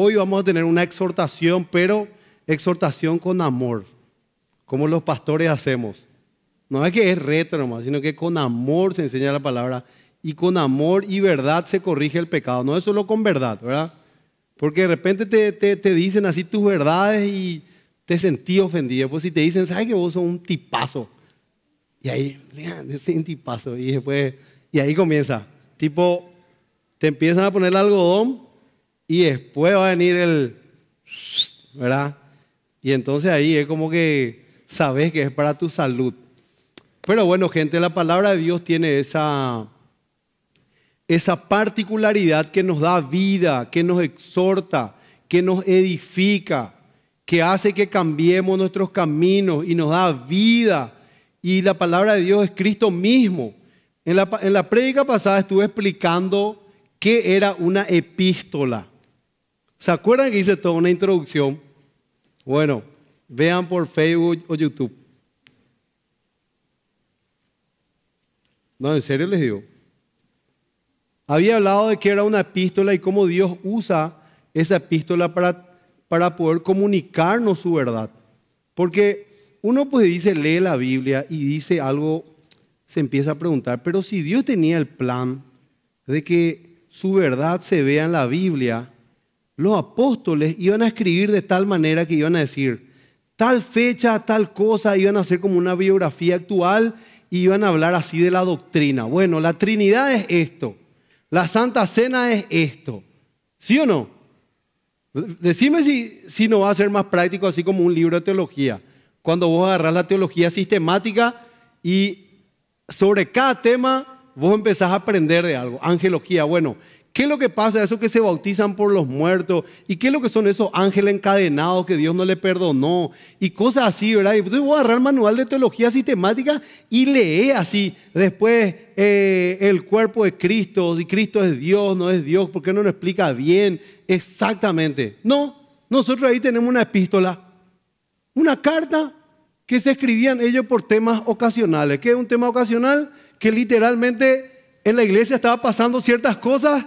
hoy vamos a tener una exhortación, pero exhortación con amor, como los pastores hacemos. No es que es reto nomás, sino que con amor se enseña la palabra y con amor y verdad se corrige el pecado. No es solo con verdad, ¿verdad? Porque de repente te, dicen así tus verdades y te sentí ofendido. Pues si te dicen, ¿sabes que vos sos un tipazo? Y ahí, es un tipazo. Y y ahí comienza. Tipo, te empiezan a poner algodón y después va a venir el, ¿verdad? Y entonces ahí es como que sabes que es para tu salud. Pero bueno, gente, la palabra de Dios tiene esa, esa particularidad que nos da vida, que nos exhorta, que nos edifica, que hace que cambiemos nuestros caminos y nos da vida. Y la palabra de Dios es Cristo mismo. En la, en la prédica pasada estuve explicando qué era una epístola. ¿Se acuerdan que hice toda una introducción? Bueno, vean por Facebook o YouTube. No, en serio les digo. Había hablado de que era una epístola y cómo Dios usa esa epístola para, para poder comunicarnos su verdad. Porque uno pues dice, lee la Biblia y dice algo, se empieza a preguntar, pero si Dios tenía el plan de que su verdad se vea en la Biblia, los apóstoles iban a escribir de tal manera que iban a decir, tal fecha, tal cosa, iban a hacer como una biografía actual y iban a hablar así de la doctrina. Bueno, la Trinidad es esto, la Santa Cena es esto, ¿sí o no? Decime si, si no va a ser más práctico así como un libro de teología, cuando vos agarrás la teología sistemática y sobre cada tema vos empezás a aprender de algo. Angelología, bueno, ¿Qué es lo que pasa? eso que se bautizan por los muertos. ¿Y qué es lo que son esos ángeles encadenados que Dios no le perdonó? Y cosas así, ¿verdad? Y entonces voy a agarrar el manual de teología sistemática y leer así. Después, eh, el cuerpo de Cristo. Si Cristo es Dios, no es Dios. ¿Por qué no lo explica bien? Exactamente. No, nosotros ahí tenemos una epístola. Una carta que se escribían ellos por temas ocasionales. ¿Qué es un tema ocasional? Que literalmente en la iglesia estaba pasando ciertas cosas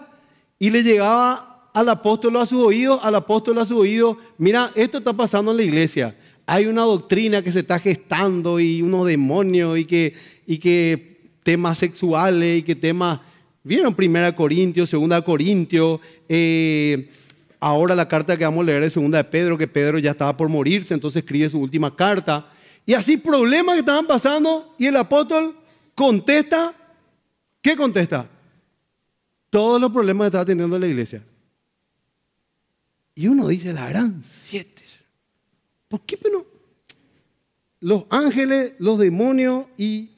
y le llegaba al apóstol a sus oídos, al apóstol a sus oídos, mira, esto está pasando en la iglesia. Hay una doctrina que se está gestando y unos demonios y que, y que temas sexuales y que temas... Vieron 1 Corintios, 2 Corintios, eh, ahora la carta que vamos a leer es segunda de Pedro, que Pedro ya estaba por morirse, entonces escribe su última carta. Y así problemas que estaban pasando y el apóstol contesta, ¿qué contesta? todos los problemas que estaba teniendo la iglesia. Y uno dice, la gran siete. ¿Por qué pero los ángeles, los demonios y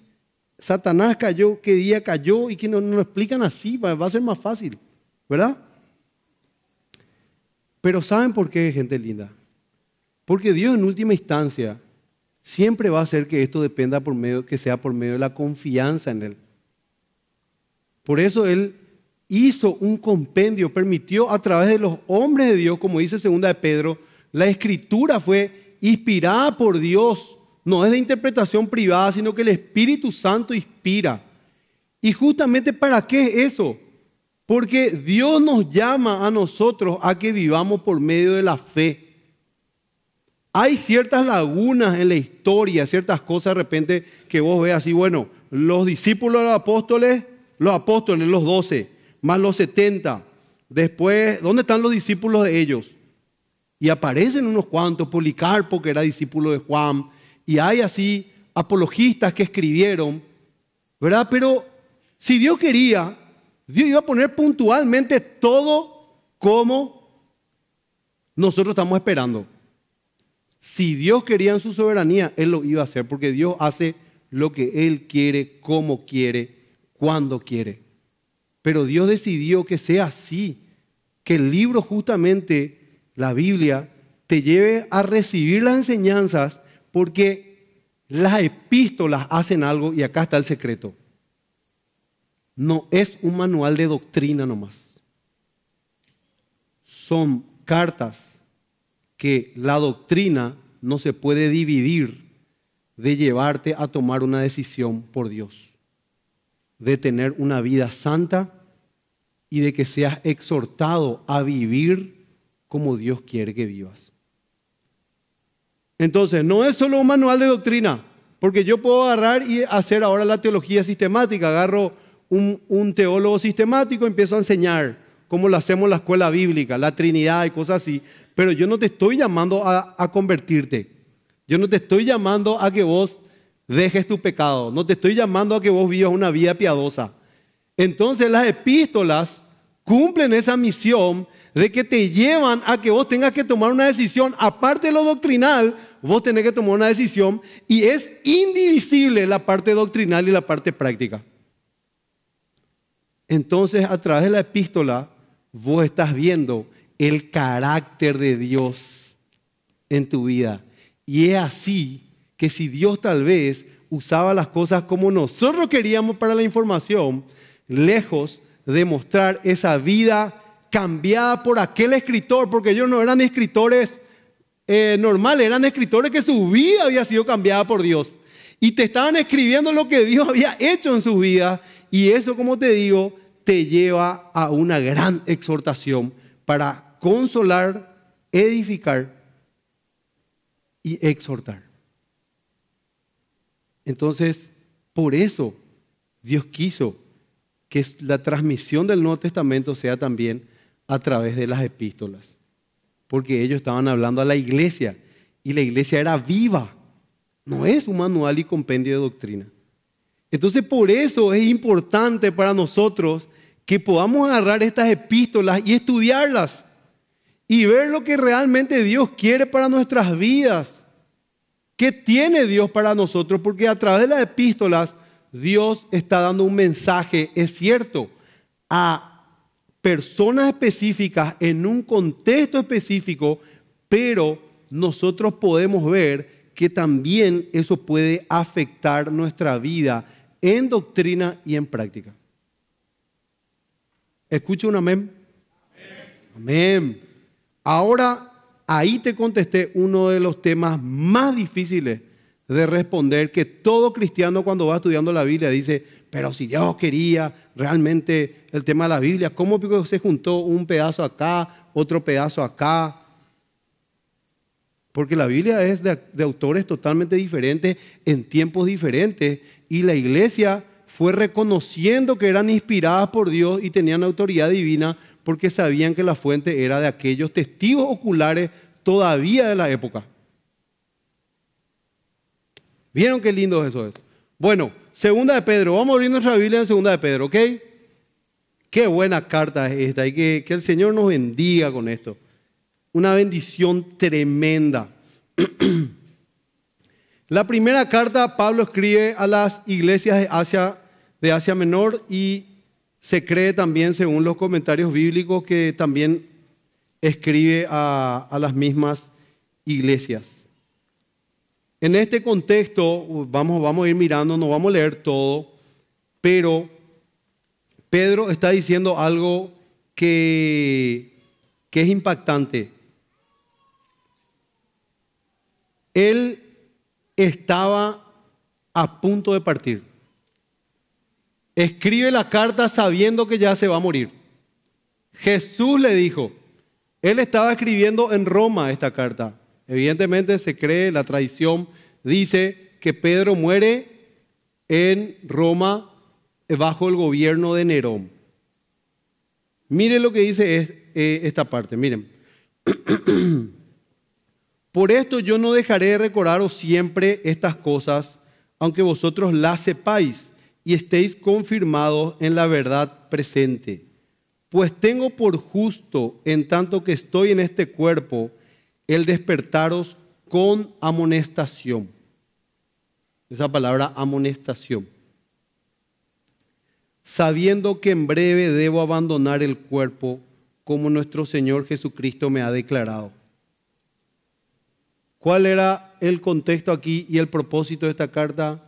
Satanás cayó, qué día cayó y que no nos explican así, va a ser más fácil, ¿verdad? Pero ¿saben por qué, gente linda? Porque Dios en última instancia siempre va a hacer que esto dependa por medio, que sea por medio de la confianza en Él. Por eso Él hizo un compendio, permitió a través de los hombres de Dios, como dice segunda de Pedro, la escritura fue inspirada por Dios, no es de interpretación privada, sino que el Espíritu Santo inspira. ¿Y justamente para qué es eso? Porque Dios nos llama a nosotros a que vivamos por medio de la fe. Hay ciertas lagunas en la historia, ciertas cosas de repente que vos veas, y bueno, los discípulos de los apóstoles, los apóstoles, los doce, más los 70. Después, ¿dónde están los discípulos de ellos? Y aparecen unos cuantos, Policarpo, que era discípulo de Juan, y hay así apologistas que escribieron, ¿verdad? Pero si Dios quería, Dios iba a poner puntualmente todo como nosotros estamos esperando. Si Dios quería en su soberanía, Él lo iba a hacer, porque Dios hace lo que Él quiere, como quiere, cuando quiere. Pero Dios decidió que sea así, que el libro justamente, la Biblia, te lleve a recibir las enseñanzas porque las epístolas hacen algo y acá está el secreto. No es un manual de doctrina nomás. Son cartas que la doctrina no se puede dividir de llevarte a tomar una decisión por Dios de tener una vida santa y de que seas exhortado a vivir como Dios quiere que vivas. Entonces, no es solo un manual de doctrina, porque yo puedo agarrar y hacer ahora la teología sistemática, agarro un, teólogo sistemático, empiezo a enseñar cómo lo hacemos en la escuela bíblica, la Trinidad y cosas así, pero yo no te estoy llamando a, a convertirte, yo no te estoy llamando a que vos dejes tu pecado. No te estoy llamando a que vos vivas una vida piadosa. Entonces las epístolas cumplen esa misión de que te llevan a que vos tengas que tomar una decisión, aparte de lo doctrinal, vos tenés que tomar una decisión y es indivisible la parte doctrinal y la parte práctica. Entonces, a través de la epístola, vos estás viendo el carácter de Dios en tu vida. Y es así que si Dios tal vez usaba las cosas como nosotros queríamos para la información, lejos de mostrar esa vida cambiada por aquel escritor, porque ellos no eran escritores eh, normales, eran escritores que su vida había sido cambiada por Dios. Y te estaban escribiendo lo que Dios había hecho en su vida. Y eso, como te digo, te lleva a una gran exhortación para consolar, edificar y exhortar. Entonces, por eso Dios quiso que la transmisión del Nuevo Testamento sea también a través de las epístolas, porque ellos estaban hablando a la iglesia y la iglesia era viva, no es un manual y compendio de doctrina. Entonces por eso es importante para nosotros que podamos agarrar estas epístolas y estudiarlas y ver lo que realmente Dios quiere para nuestras vidas. ¿Qué tiene Dios para nosotros? Porque a través de las epístolas Dios está dando un mensaje, es cierto, a personas específicas en un contexto específico, pero nosotros podemos ver que también eso puede afectar nuestra vida en doctrina y en práctica. ¿Escucha un amén? Amén. amén. Ahora ahí te contesté uno de los temas más difíciles de responder, que todo cristiano cuando va estudiando la Biblia dice, pero si Dios quería realmente el tema de la Biblia, ¿cómo se juntó un pedazo acá, otro pedazo acá? Porque la Biblia es de, de autores totalmente diferentes, en tiempos diferentes, y la iglesia fue reconociendo que eran inspiradas por Dios y tenían autoridad divina porque sabían que la fuente era de aquellos testigos oculares todavía de la época. ¿Vieron qué lindo eso es? Bueno, segunda de Pedro, vamos a abrir nuestra Biblia en segunda de Pedro, ¿ok? Qué buena carta es esta y que, que el Señor nos bendiga con esto. Una bendición tremenda. la primera carta Pablo escribe a las iglesias de Asia, de Asia Menor y se cree también, según los comentarios bíblicos, que también escribe a, las mismas iglesias. En este contexto, vamos, a ir mirando, no vamos a leer todo, pero Pedro está diciendo algo que, que es impactante. Él estaba a punto de partir escribe la carta sabiendo que ya se va a morir. Jesús le dijo, él estaba escribiendo en Roma esta carta. Evidentemente se cree, la tradición dice que Pedro muere en Roma bajo el gobierno de Nerón. Miren lo que dice eh, esta parte, miren. Por esto yo no dejaré de recordaros siempre estas cosas, aunque vosotros las sepáis y estéis confirmados en la verdad presente. Pues tengo por justo, en tanto que estoy en este cuerpo, el despertaros con amonestación. Esa palabra amonestación. Sabiendo que en breve debo abandonar el cuerpo como nuestro Señor Jesucristo me ha declarado. ¿Cuál era el contexto aquí y el propósito de esta carta?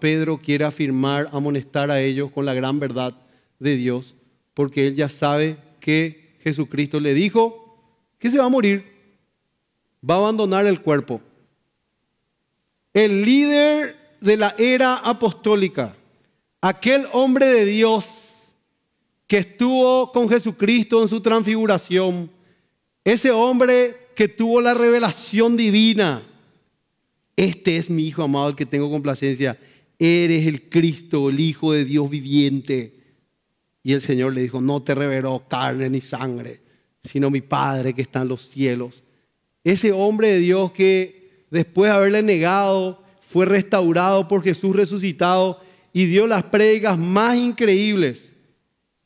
Pedro quiere afirmar, amonestar a ellos con la gran verdad de Dios, porque él ya sabe que Jesucristo le dijo que se va a morir, va a abandonar el cuerpo. El líder de la era apostólica, aquel hombre de Dios que estuvo con Jesucristo en su transfiguración, ese hombre que tuvo la revelación divina, este es mi Hijo amado, al que tengo complacencia. Eres el Cristo, el Hijo de Dios viviente. Y el Señor le dijo, no te reveló carne ni sangre, sino mi Padre que está en los cielos. Ese hombre de Dios que después de haberle negado, fue restaurado por Jesús resucitado y dio las pregas más increíbles.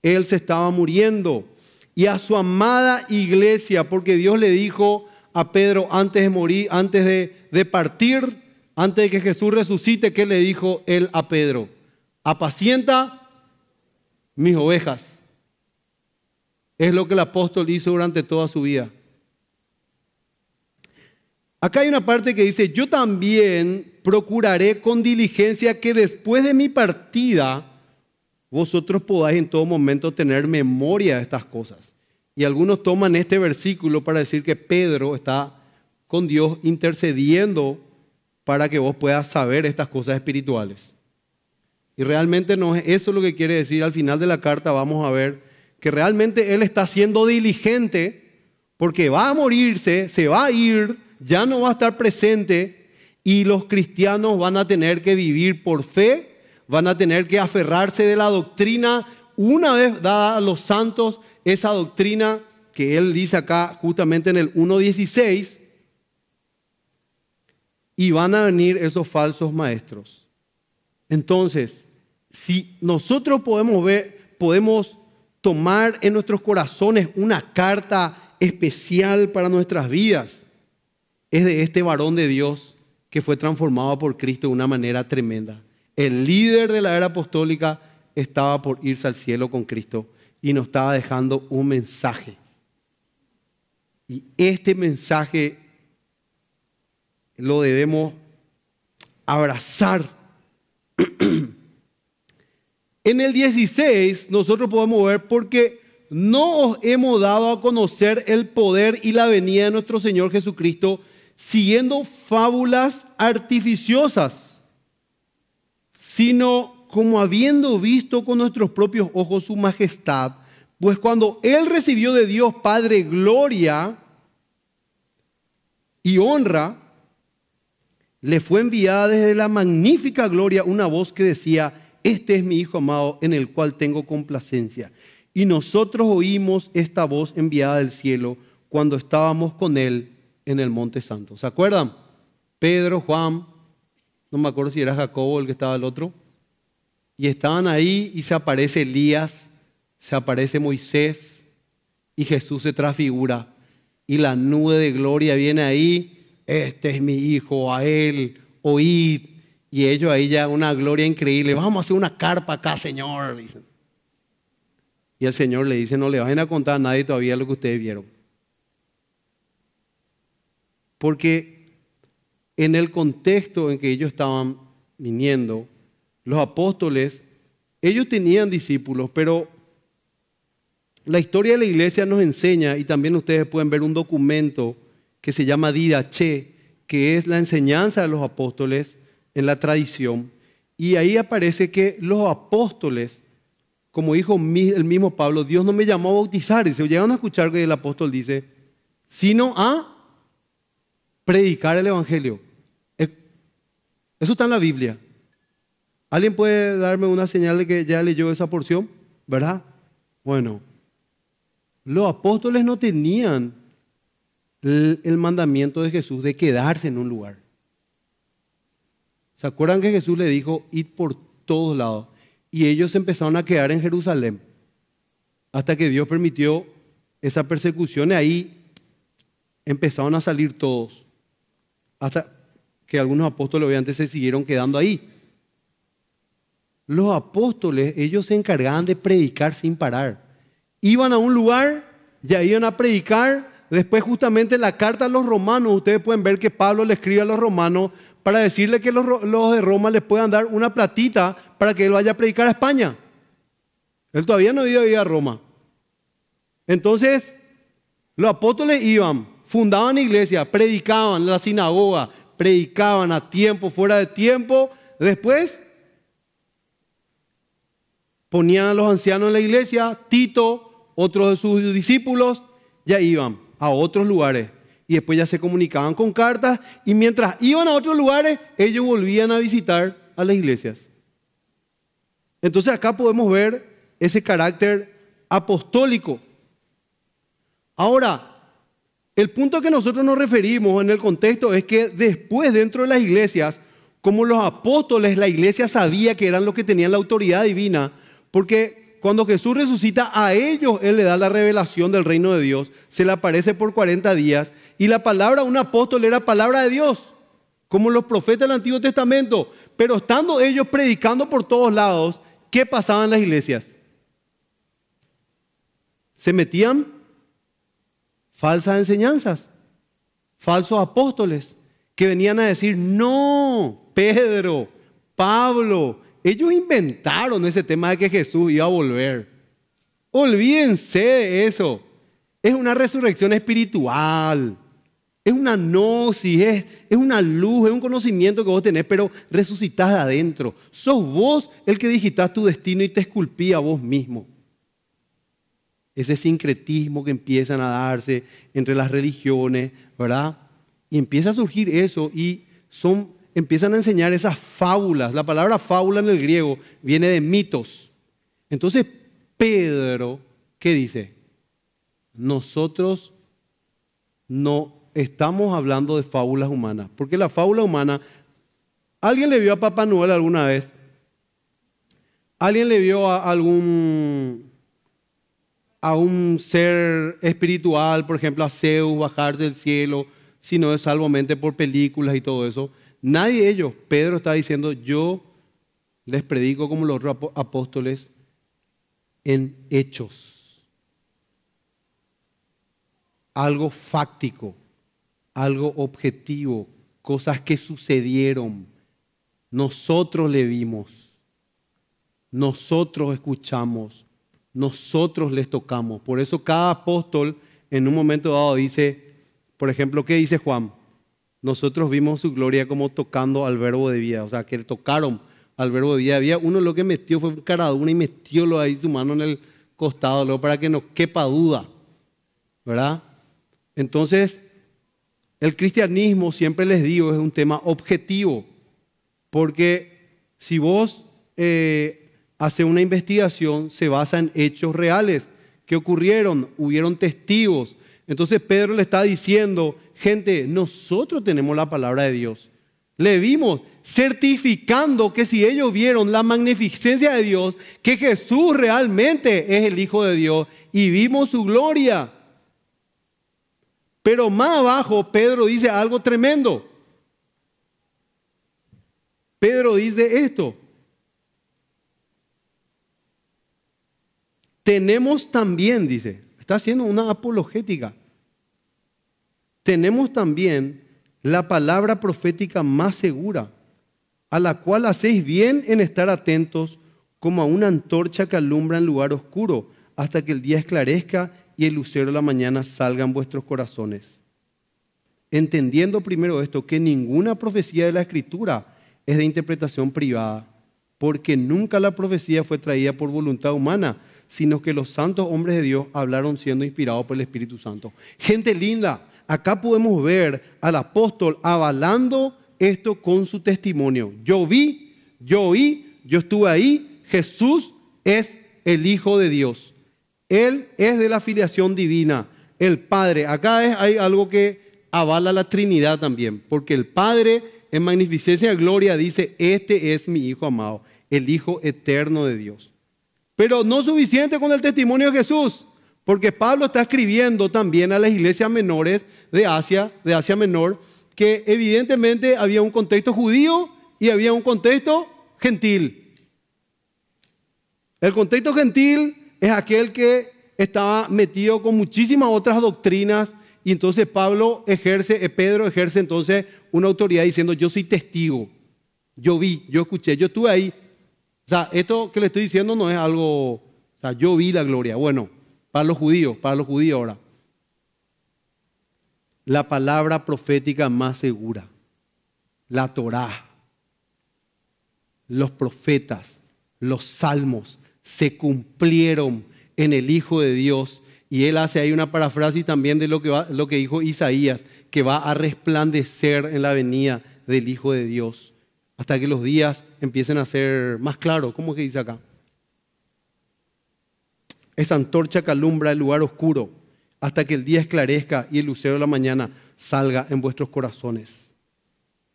Él se estaba muriendo. Y a su amada iglesia, porque Dios le dijo, a Pedro antes de morir, antes de, partir, antes de que Jesús resucite, ¿qué le dijo él a Pedro? Apacienta mis ovejas. Es lo que el apóstol hizo durante toda su vida. Acá hay una parte que dice, yo también procuraré con diligencia que después de mi partida vosotros podáis en todo momento tener memoria de estas cosas. Y algunos toman este versículo para decir que Pedro está con Dios intercediendo para que vos puedas saber estas cosas espirituales. Y realmente no es eso lo que quiere decir. Al final de la carta vamos a ver que realmente él está siendo diligente porque va a morirse, se va a ir, ya no va a estar presente y los cristianos van a tener que vivir por fe, van a tener que aferrarse de la doctrina una vez dada a los santos esa doctrina que él dice acá justamente en el 1.16, y van a venir esos falsos maestros. Entonces, si nosotros podemos ver, podemos tomar en nuestros corazones una carta especial para nuestras vidas, es de este varón de Dios que fue transformado por Cristo de una manera tremenda. El líder de la era apostólica, estaba por irse al cielo con Cristo y nos estaba dejando un mensaje. Y este mensaje lo debemos abrazar. en el 16 nosotros podemos ver porque no os hemos dado a conocer el poder y la venida de nuestro Señor Jesucristo siguiendo fábulas artificiosas, sino como habiendo visto con nuestros propios ojos su majestad, pues cuando él recibió de Dios Padre gloria y honra, le fue enviada desde la magnífica gloria una voz que decía, este es mi Hijo amado en el cual tengo complacencia. Y nosotros oímos esta voz enviada del cielo cuando estábamos con él en el Monte Santo. ¿Se acuerdan? Pedro, Juan, no me acuerdo si era Jacobo el que estaba el otro. Y estaban ahí y se aparece Elías, se aparece Moisés y Jesús se transfigura. Y la nube de gloria viene ahí, este es mi hijo, a él, oíd. Y ellos ahí ya una gloria increíble, vamos a hacer una carpa acá, Señor, dicen. Y el Señor le dice, no le vayan a contar a nadie todavía lo que ustedes vieron. Porque en el contexto en que ellos estaban viniendo, los apóstoles, ellos tenían discípulos, pero la historia de la iglesia nos enseña, y también ustedes pueden ver un documento que se llama Didache, que es la enseñanza de los apóstoles en la tradición. Y ahí aparece que los apóstoles, como dijo el mismo Pablo, Dios no me llamó a bautizar. Y se llegan a escuchar que el apóstol dice, sino a predicar el Evangelio. Eso está en la Biblia. ¿Alguien puede darme una señal de que ya leyó esa porción? ¿Verdad? Bueno, los apóstoles no tenían el, mandamiento de Jesús de quedarse en un lugar. ¿Se acuerdan que Jesús le dijo, id por todos lados? Y ellos empezaron a quedar en Jerusalén hasta que Dios permitió esa persecución y ahí empezaron a salir todos. Hasta que algunos apóstoles obviamente se siguieron quedando ahí. Los apóstoles, ellos se encargaban de predicar sin parar. Iban a un lugar, ya iban a predicar. Después justamente la carta a los romanos, ustedes pueden ver que Pablo le escribe a los romanos para decirle que los, de Roma les puedan dar una platita para que él vaya a predicar a España. Él todavía no había ido a Roma. Entonces, los apóstoles iban, fundaban iglesias, predicaban la sinagoga, predicaban a tiempo, fuera de tiempo. Después Ponían a los ancianos en la iglesia, Tito, otros de sus discípulos, ya iban a otros lugares. Y después ya se comunicaban con cartas y mientras iban a otros lugares, ellos volvían a visitar a las iglesias. Entonces acá podemos ver ese carácter apostólico. Ahora, el punto que nosotros nos referimos en el contexto es que después dentro de las iglesias, como los apóstoles, la iglesia sabía que eran los que tenían la autoridad divina, porque cuando Jesús resucita, a ellos Él le da la revelación del reino de Dios, se le aparece por 40 días y la palabra de un apóstol era palabra de Dios, como los profetas del Antiguo Testamento. Pero estando ellos predicando por todos lados, ¿qué pasaba en las iglesias? Se metían falsas enseñanzas, falsos apóstoles que venían a decir, no, Pedro, Pablo, ellos inventaron ese tema de que Jesús iba a volver. Olvídense de eso. Es una resurrección espiritual. Es una gnosis, es, es, una luz, es un conocimiento que vos tenés, pero resucitás de adentro. Sos vos el que digitás tu destino y te esculpía a vos mismo. Ese sincretismo que empiezan a darse entre las religiones, ¿verdad? Y empieza a surgir eso y son empiezan a enseñar esas fábulas. La palabra fábula en el griego viene de mitos. Entonces, Pedro, ¿qué dice? Nosotros no estamos hablando de fábulas humanas, porque la fábula humana, ¿alguien le vio a Papá Noel alguna vez? ¿Alguien le vio a algún a un ser espiritual, por ejemplo, a Zeus bajar del cielo, si no es salvamente por películas y todo eso? Nadie de ellos. Pedro está diciendo, yo les predico como los apóstoles en hechos. Algo fáctico, algo objetivo, cosas que sucedieron. Nosotros le vimos, nosotros escuchamos, nosotros les tocamos. Por eso cada apóstol en un momento dado dice, por ejemplo, ¿qué dice Juan? nosotros vimos su gloria como tocando al verbo de vida, o sea, que le tocaron al verbo de vida. Había uno lo que metió fue un caraduna y metiólo ahí su mano en el costado, para que nos quepa duda, ¿verdad? Entonces, el cristianismo, siempre les digo, es un tema objetivo, porque si vos eh, haces una investigación, se basa en hechos reales que ocurrieron, hubieron testigos. Entonces Pedro le está diciendo, gente, nosotros tenemos la palabra de Dios. Le vimos certificando que si ellos vieron la magnificencia de Dios, que Jesús realmente es el Hijo de Dios y vimos su gloria. Pero más abajo Pedro dice algo tremendo. Pedro dice esto. Tenemos también, dice, está haciendo una apologética tenemos también la palabra profética más segura, a la cual hacéis bien en estar atentos como a una antorcha que alumbra en lugar oscuro, hasta que el día esclarezca y el lucero de la mañana salga en vuestros corazones. Entendiendo primero esto, que ninguna profecía de la Escritura es de interpretación privada, porque nunca la profecía fue traída por voluntad humana, sino que los santos hombres de Dios hablaron siendo inspirados por el Espíritu Santo. Gente linda, acá podemos ver al apóstol avalando esto con su testimonio. Yo vi, yo oí, yo estuve ahí, Jesús es el Hijo de Dios. Él es de la filiación divina, el Padre. Acá hay algo que avala la Trinidad también, porque el Padre en magnificencia y gloria dice, este es mi Hijo amado, el Hijo eterno de Dios. Pero no suficiente con el testimonio de Jesús. Porque Pablo está escribiendo también a las iglesias menores de Asia, de Asia Menor, que evidentemente había un contexto judío y había un contexto gentil. El contexto gentil es aquel que estaba metido con muchísimas otras doctrinas y entonces Pablo ejerce, eh, Pedro ejerce entonces una autoridad diciendo, yo soy testigo, yo vi, yo escuché, yo estuve ahí. O sea, esto que le estoy diciendo no es algo, o sea, yo vi la gloria. Bueno, para los judíos, para los judíos ahora. La palabra profética más segura, la Torá, los profetas, los salmos, se cumplieron en el Hijo de Dios. Y él hace ahí una parafrasis también de lo que, lo que dijo Isaías, que va a resplandecer en la venida del Hijo de Dios, hasta que los días empiecen a ser más claros. ¿Cómo que dice acá? esa antorcha que alumbra el lugar oscuro, hasta que el día esclarezca y el lucero de la mañana salga en vuestros corazones.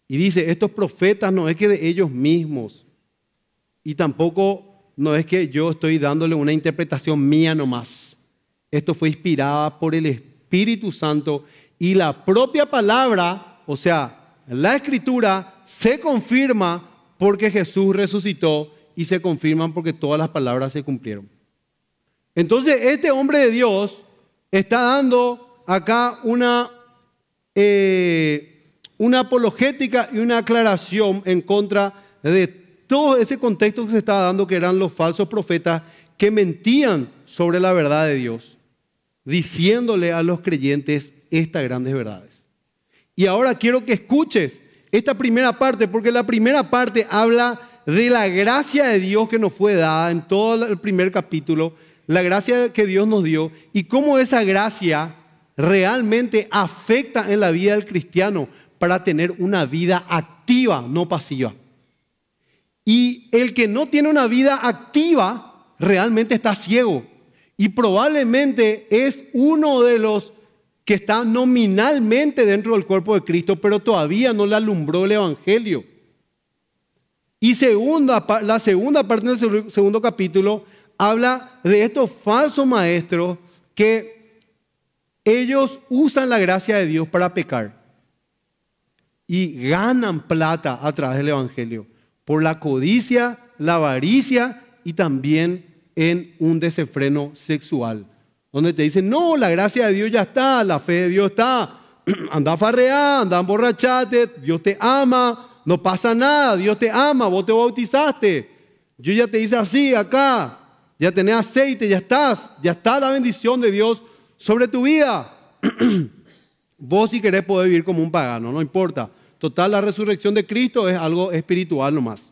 Y dice, estos profetas no es que de ellos mismos, y tampoco no es que yo estoy dándole una interpretación mía nomás. Esto fue inspirada por el Espíritu Santo y la propia palabra, o sea, la escritura, se confirma porque Jesús resucitó y se confirman porque todas las palabras se cumplieron. Entonces, este hombre de Dios está dando acá una, eh, una apologética y una aclaración en contra de todo ese contexto que se estaba dando, que eran los falsos profetas que mentían sobre la verdad de Dios, diciéndole a los creyentes estas grandes verdades. Y ahora quiero que escuches esta primera parte, porque la primera parte habla de la gracia de Dios que nos fue dada en todo el primer capítulo la gracia que Dios nos dio y cómo esa gracia realmente afecta en la vida del cristiano para tener una vida activa, no pasiva. Y el que no tiene una vida activa realmente está ciego y probablemente es uno de los que está nominalmente dentro del cuerpo de Cristo, pero todavía no le alumbró el Evangelio. Y la segunda parte del segundo capítulo habla de estos falsos maestros que ellos usan la gracia de Dios para pecar y ganan plata a través del Evangelio por la codicia, la avaricia y también en un desenfreno sexual. Donde te dicen, no, la gracia de Dios ya está, la fe de Dios está, anda a farrear, anda a emborracharte, Dios te ama, no pasa nada, Dios te ama, vos te bautizaste. Yo ya te hice así acá, ya tenés aceite, ya estás, ya está la bendición de Dios sobre tu vida. Vos si querés poder vivir como un pagano, no importa. Total, la resurrección de Cristo es algo espiritual nomás.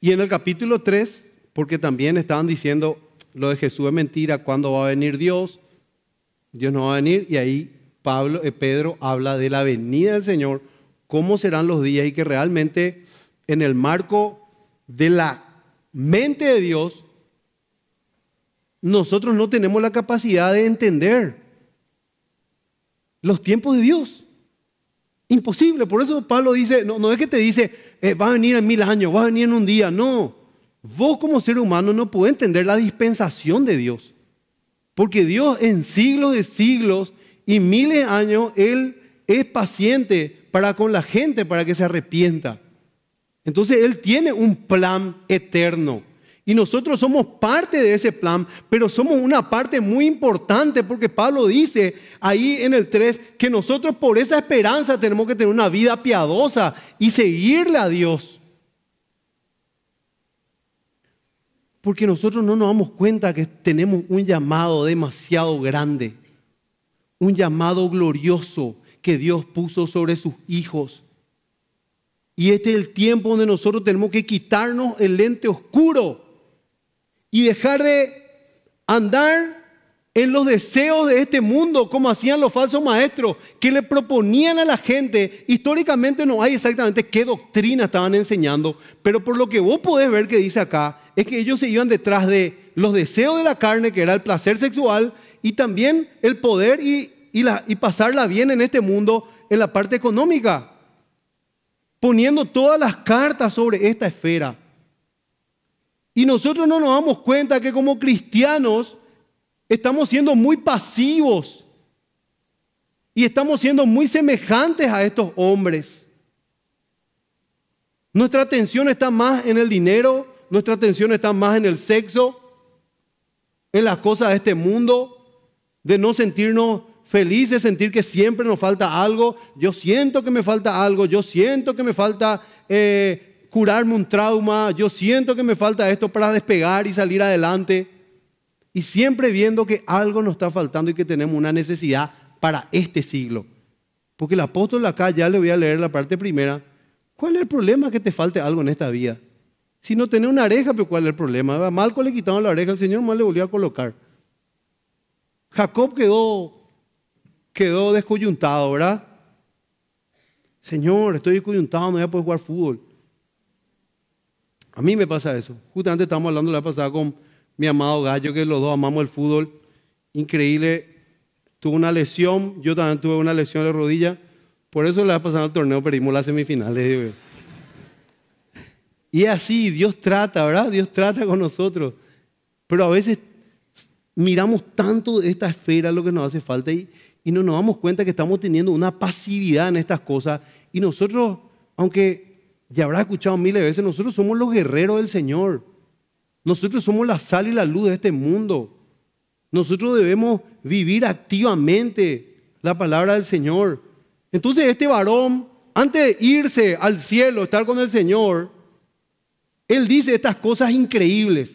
Y en el capítulo 3, porque también estaban diciendo lo de Jesús es mentira, ¿cuándo va a venir Dios? Dios no va a venir y ahí Pablo, eh, Pedro habla de la venida del Señor, cómo serán los días y que realmente en el marco de la mente de Dios, nosotros no tenemos la capacidad de entender los tiempos de Dios. Imposible. Por eso Pablo dice, no, es que te dice, eh, va a venir en mil años, va a venir en un día. No. Vos como ser humano no puedes entender la dispensación de Dios. Porque Dios en siglos de siglos y miles de años, Él es paciente para con la gente, para que se arrepienta. Entonces Él tiene un plan eterno. Y nosotros somos parte de ese plan, pero somos una parte muy importante porque Pablo dice ahí en el 3 que nosotros por esa esperanza tenemos que tener una vida piadosa y seguirle a Dios. Porque nosotros no nos damos cuenta que tenemos un llamado demasiado grande, un llamado glorioso que Dios puso sobre sus hijos. Y este es el tiempo donde nosotros tenemos que quitarnos el lente oscuro y dejar de andar en los deseos de este mundo, como hacían los falsos maestros, que le proponían a la gente, históricamente no hay exactamente qué doctrina estaban enseñando, pero por lo que vos podés ver que dice acá, es que ellos se iban detrás de los deseos de la carne, que era el placer sexual, y también el poder y, la, y pasarla bien en este mundo, en la parte económica poniendo todas las cartas sobre esta esfera. Y nosotros no nos damos cuenta que como cristianos estamos siendo muy pasivos y estamos siendo muy semejantes a estos hombres. Nuestra atención está más en el dinero, nuestra atención está más en el sexo, en las cosas de este mundo, de no sentirnos Felices sentir que siempre nos falta algo, yo siento que me falta algo, yo siento que me falta eh, curarme un trauma, yo siento que me falta esto para despegar y salir adelante. Y siempre viendo que algo nos está faltando y que tenemos una necesidad para este siglo. Porque el apóstol acá, ya le voy a leer la parte primera, ¿cuál es el problema que te falte algo en esta vida? Si no tenés una oreja, pero pues, ¿cuál es el problema? Mal Malco le quitaron la oreja, el Señor mal le volvió a colocar. Jacob quedó quedó descoyuntado, ¿verdad? Señor, estoy descoyuntado, no voy a poder jugar fútbol. A mí me pasa eso. Justamente estábamos hablando la pasada con mi amado Gallo, que los dos amamos el fútbol. Increíble. Tuvo una lesión, yo también tuve una lesión de rodilla. Por eso la pasada el torneo perdimos las semifinales. Y es así, Dios trata, ¿verdad? Dios trata con nosotros. Pero a veces miramos tanto de esta esfera lo que nos hace falta y, y no nos damos cuenta que estamos teniendo una pasividad en estas cosas. Y nosotros, aunque ya habrá escuchado miles de veces, nosotros somos los guerreros del Señor. Nosotros somos la sal y la luz de este mundo. Nosotros debemos vivir activamente la palabra del Señor. Entonces este varón, antes de irse al cielo, estar con el Señor, él dice estas cosas increíbles.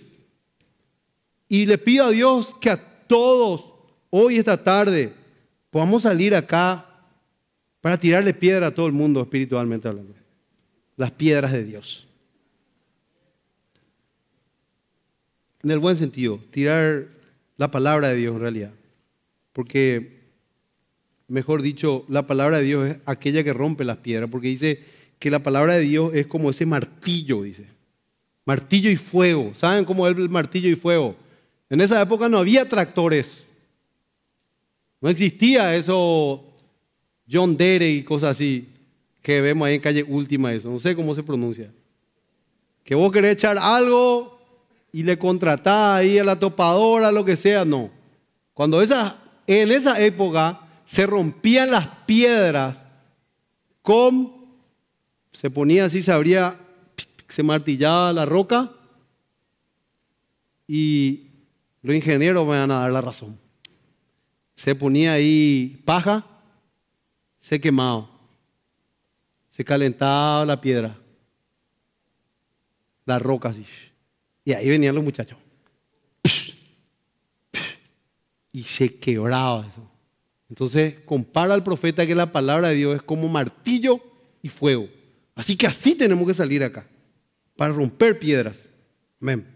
Y le pido a Dios que a todos, hoy esta tarde, podamos salir acá para tirarle piedra a todo el mundo espiritualmente hablando. Las piedras de Dios. En el buen sentido, tirar la palabra de Dios en realidad. Porque, mejor dicho, la palabra de Dios es aquella que rompe las piedras. Porque dice que la palabra de Dios es como ese martillo, dice. Martillo y fuego. ¿Saben cómo es el martillo y fuego? En esa época no había tractores. No existía eso John Dere y cosas así que vemos ahí en calle Última, eso. No sé cómo se pronuncia. Que vos querés echar algo y le contratás ahí a la topadora, lo que sea, no. Cuando esa, en esa época se rompían las piedras con, se ponía así, se abría, se martillaba la roca y los ingenieros me van a dar la razón se ponía ahí paja, se quemaba, se calentaba la piedra, las rocas. Y ahí venían los muchachos. Y se quebraba eso. Entonces compara al profeta que la palabra de Dios es como martillo y fuego. Así que así tenemos que salir acá, para romper piedras. Amén.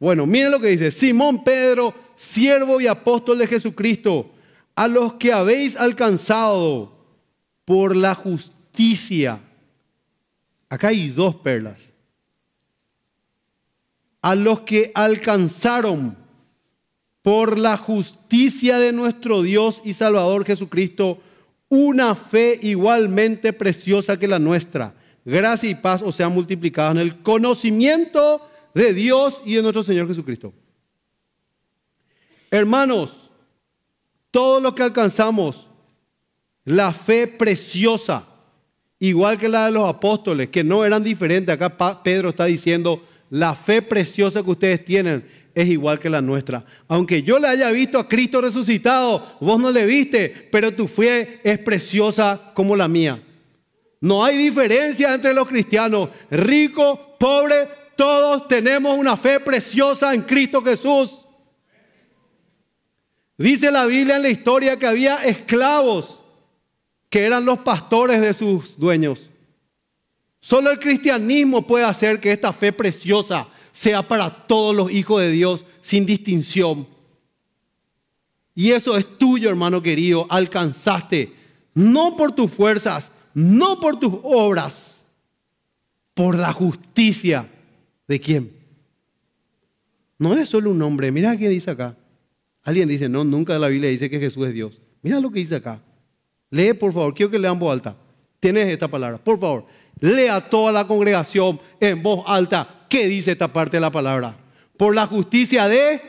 Bueno, miren lo que dice, Simón Pedro, siervo y apóstol de Jesucristo, a los que habéis alcanzado por la justicia. Acá hay dos perlas. A los que alcanzaron por la justicia de nuestro Dios y Salvador Jesucristo, una fe igualmente preciosa que la nuestra. Gracia y paz os sean multiplicadas en el conocimiento de Dios y de nuestro Señor Jesucristo. Hermanos, todo lo que alcanzamos, la fe preciosa, igual que la de los apóstoles, que no eran diferentes, acá Pedro está diciendo, la fe preciosa que ustedes tienen es igual que la nuestra. Aunque yo le haya visto a Cristo resucitado, vos no le viste, pero tu fe es preciosa como la mía. No hay diferencia entre los cristianos, rico, pobre, todos tenemos una fe preciosa en Cristo Jesús. Dice la Biblia en la historia que había esclavos que eran los pastores de sus dueños. Solo el cristianismo puede hacer que esta fe preciosa sea para todos los hijos de Dios sin distinción. Y eso es tuyo, hermano querido. Alcanzaste, no por tus fuerzas, no por tus obras, por la justicia ¿De quién? No es solo un hombre. Mira qué dice acá. Alguien dice, no, nunca la Biblia dice que Jesús es Dios. Mira lo que dice acá. Lee, por favor. Quiero que lean voz alta. Tienes esta palabra. Por favor, lea toda la congregación en voz alta. ¿Qué dice esta parte de la palabra? Por la justicia de...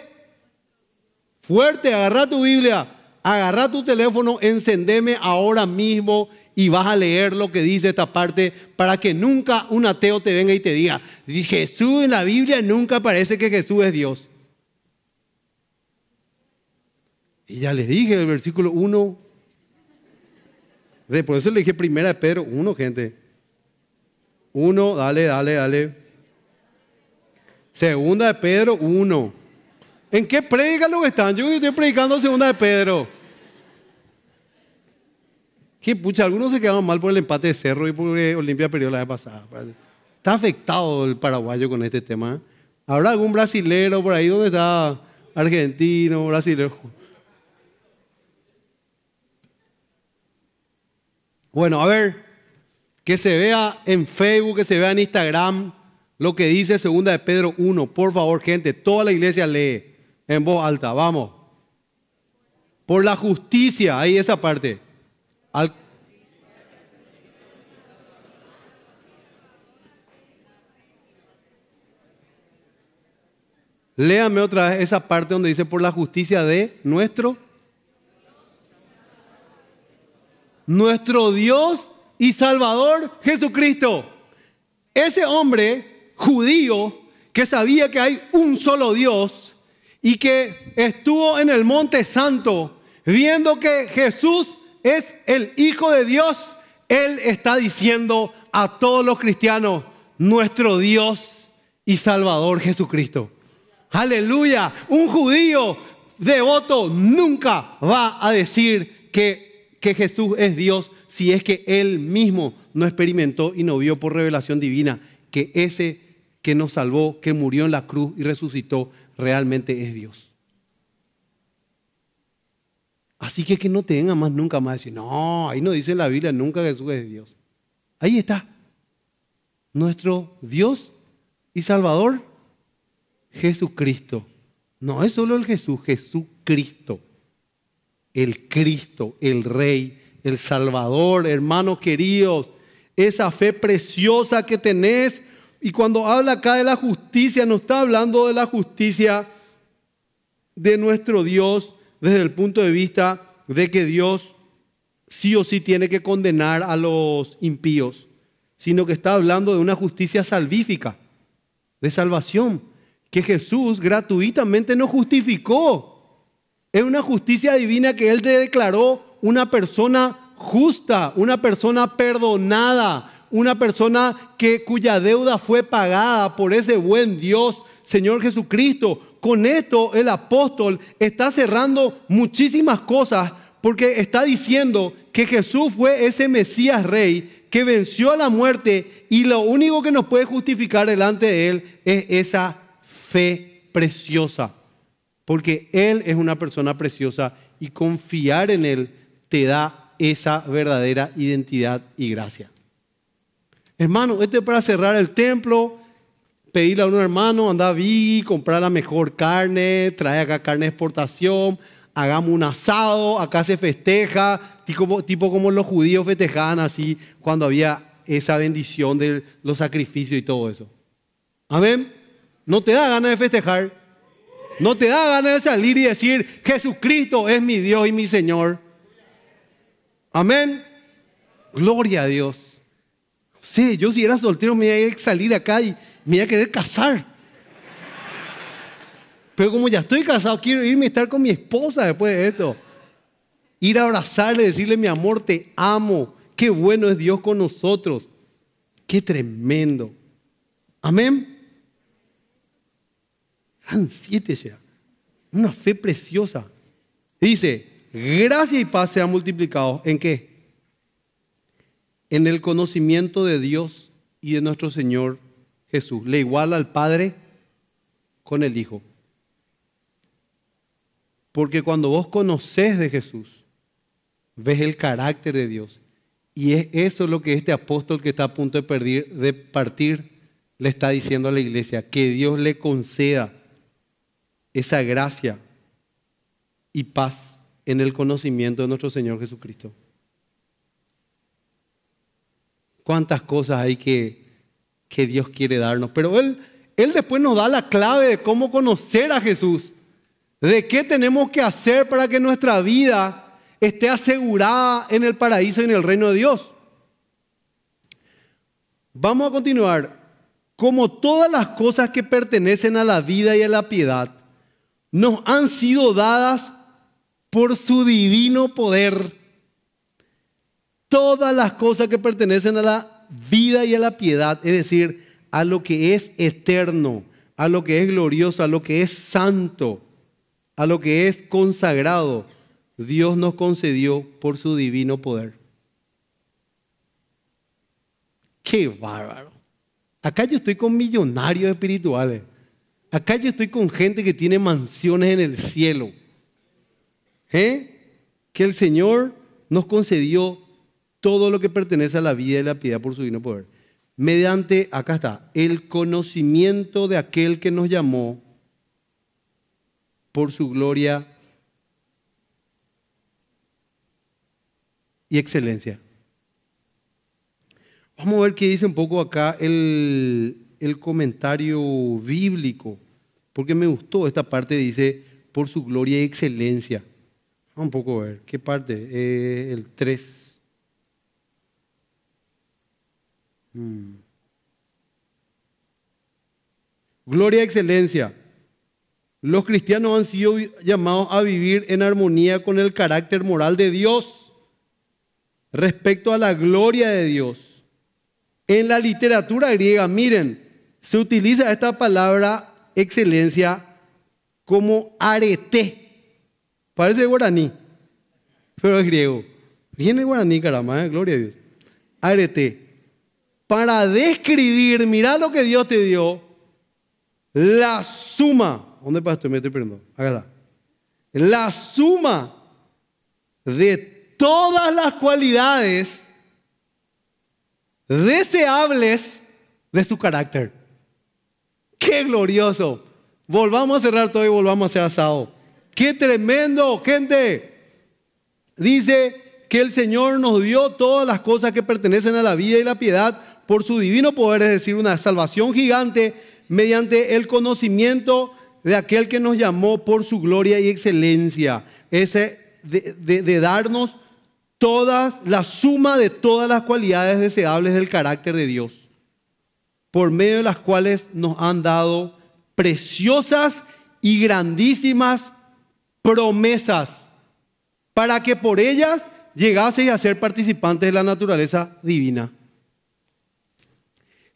Fuerte, agarra tu Biblia, agarra tu teléfono, encendeme ahora mismo y vas a leer lo que dice esta parte para que nunca un ateo te venga y te diga, Jesús en la Biblia nunca parece que Jesús es Dios. Y ya les dije el versículo 1. Por eso le dije primera de Pedro 1, gente. 1, dale, dale, dale. Segunda de Pedro 1. ¿En qué predica lo que están? Yo estoy predicando segunda de Pedro. Que pucha, algunos se quedaron mal por el empate de Cerro y porque Olimpia perdió la vez pasada. Está afectado el paraguayo con este tema. ¿Habrá algún brasilero por ahí donde está argentino, brasilero? Bueno, a ver, que se vea en Facebook, que se vea en Instagram lo que dice segunda de Pedro 1. Por favor, gente, toda la iglesia lee en voz alta, vamos. Por la justicia, ahí esa parte Léame otra vez esa parte donde dice por la justicia de nuestro nuestro Dios y Salvador Jesucristo. Ese hombre judío que sabía que hay un solo Dios y que estuvo en el monte santo viendo que Jesús es el Hijo de Dios, Él está diciendo a todos los cristianos, nuestro Dios y Salvador Jesucristo. Aleluya, un judío devoto nunca va a decir que, que Jesús es Dios si es que Él mismo no experimentó y no vio por revelación divina que ese que nos salvó, que murió en la cruz y resucitó, realmente es Dios. Así que que no te venga más nunca más decir, no, ahí no dice la Biblia, nunca Jesús es Dios. Ahí está. Nuestro Dios y Salvador, Jesucristo. No es solo el Jesús, Jesucristo. El Cristo, el Rey, el Salvador, hermanos queridos. Esa fe preciosa que tenés. Y cuando habla acá de la justicia, no está hablando de la justicia de nuestro Dios desde el punto de vista de que Dios sí o sí tiene que condenar a los impíos, sino que está hablando de una justicia salvífica, de salvación, que Jesús gratuitamente no justificó. Es una justicia divina que Él te declaró una persona justa, una persona perdonada, una persona que, cuya deuda fue pagada por ese buen Dios Señor Jesucristo. Con esto el apóstol está cerrando muchísimas cosas porque está diciendo que Jesús fue ese Mesías rey que venció a la muerte y lo único que nos puede justificar delante de él es esa fe preciosa. Porque él es una persona preciosa y confiar en él te da esa verdadera identidad y gracia. Hermano, este es para cerrar el templo, pedirle a un hermano, anda vi, comprar la mejor carne, trae acá carne de exportación, hagamos un asado, acá se festeja, tipo, tipo como los judíos festejaban así cuando había esa bendición de los sacrificios y todo eso. Amén. No te da ganas de festejar. No te da ganas de salir y decir, Jesucristo es mi Dios y mi Señor. Amén. Gloria a Dios. Sí, yo si era soltero me iba a salir acá y, me voy a querer casar. Pero como ya estoy casado, quiero irme a estar con mi esposa después de esto. Ir a abrazarle, decirle, mi amor, te amo. Qué bueno es Dios con nosotros. Qué tremendo. Amén. Han siete ya. Una fe preciosa. Dice, gracia y paz se han multiplicado. ¿En qué? En el conocimiento de Dios y de nuestro Señor Jesús, le iguala al Padre con el Hijo. Porque cuando vos conoces de Jesús, ves el carácter de Dios. Y es eso lo que este apóstol que está a punto de, de partir le está diciendo a la iglesia, que Dios le conceda esa gracia y paz en el conocimiento de nuestro Señor Jesucristo. ¿Cuántas cosas hay que que Dios quiere darnos. Pero Él, Él después nos da la clave de cómo conocer a Jesús, de qué tenemos que hacer para que nuestra vida esté asegurada en el paraíso y en el reino de Dios. Vamos a continuar. Como todas las cosas que pertenecen a la vida y a la piedad, nos han sido dadas por su divino poder. Todas las cosas que pertenecen a la vida y a la piedad, es decir, a lo que es eterno, a lo que es glorioso, a lo que es santo, a lo que es consagrado, Dios nos concedió por su divino poder. Qué bárbaro. Acá yo estoy con millonarios espirituales. Acá yo estoy con gente que tiene mansiones en el cielo. ¿Eh? Que el Señor nos concedió todo lo que pertenece a la vida y la piedad por su divino poder. Mediante, acá está, el conocimiento de aquel que nos llamó por su gloria y excelencia. Vamos a ver qué dice un poco acá el, comentario bíblico, porque me gustó esta parte, dice, por su gloria y excelencia. Vamos un poco a ver, ¿qué parte? Eh, el 3. Mm. Gloria y excelencia. Los cristianos han sido llamados a vivir en armonía con el carácter moral de Dios respecto a la gloria de Dios. En la literatura griega, miren, se utiliza esta palabra excelencia como arete. Parece guaraní, pero es griego. Viene guaraní, caramba, ¿eh? gloria a Dios. Arete para describir, mira lo que Dios te dio, la suma. ¿Dónde pasó? Me estoy perdiendo. La suma de todas las cualidades deseables de su carácter. ¡Qué glorioso! Volvamos a cerrar todo y volvamos a ser asado. ¡Qué tremendo, gente! Dice que el Señor nos dio todas las cosas que pertenecen a la vida y la piedad por su divino poder, es decir, una salvación gigante mediante el conocimiento de aquel que nos llamó por su gloria y excelencia. Ese de, darnos todas, la suma de todas las cualidades deseables del carácter de Dios, por medio de las cuales nos han dado preciosas y grandísimas promesas, para que por ellas llegaseis a ser participantes de la naturaleza divina.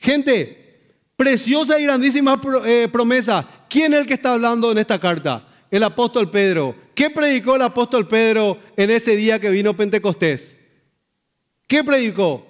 Gente, preciosa y grandísima eh, promesa. ¿Quién es el que está hablando en esta carta? El apóstol Pedro. ¿Qué predicó el apóstol Pedro en ese día que vino Pentecostés? ¿Qué predicó?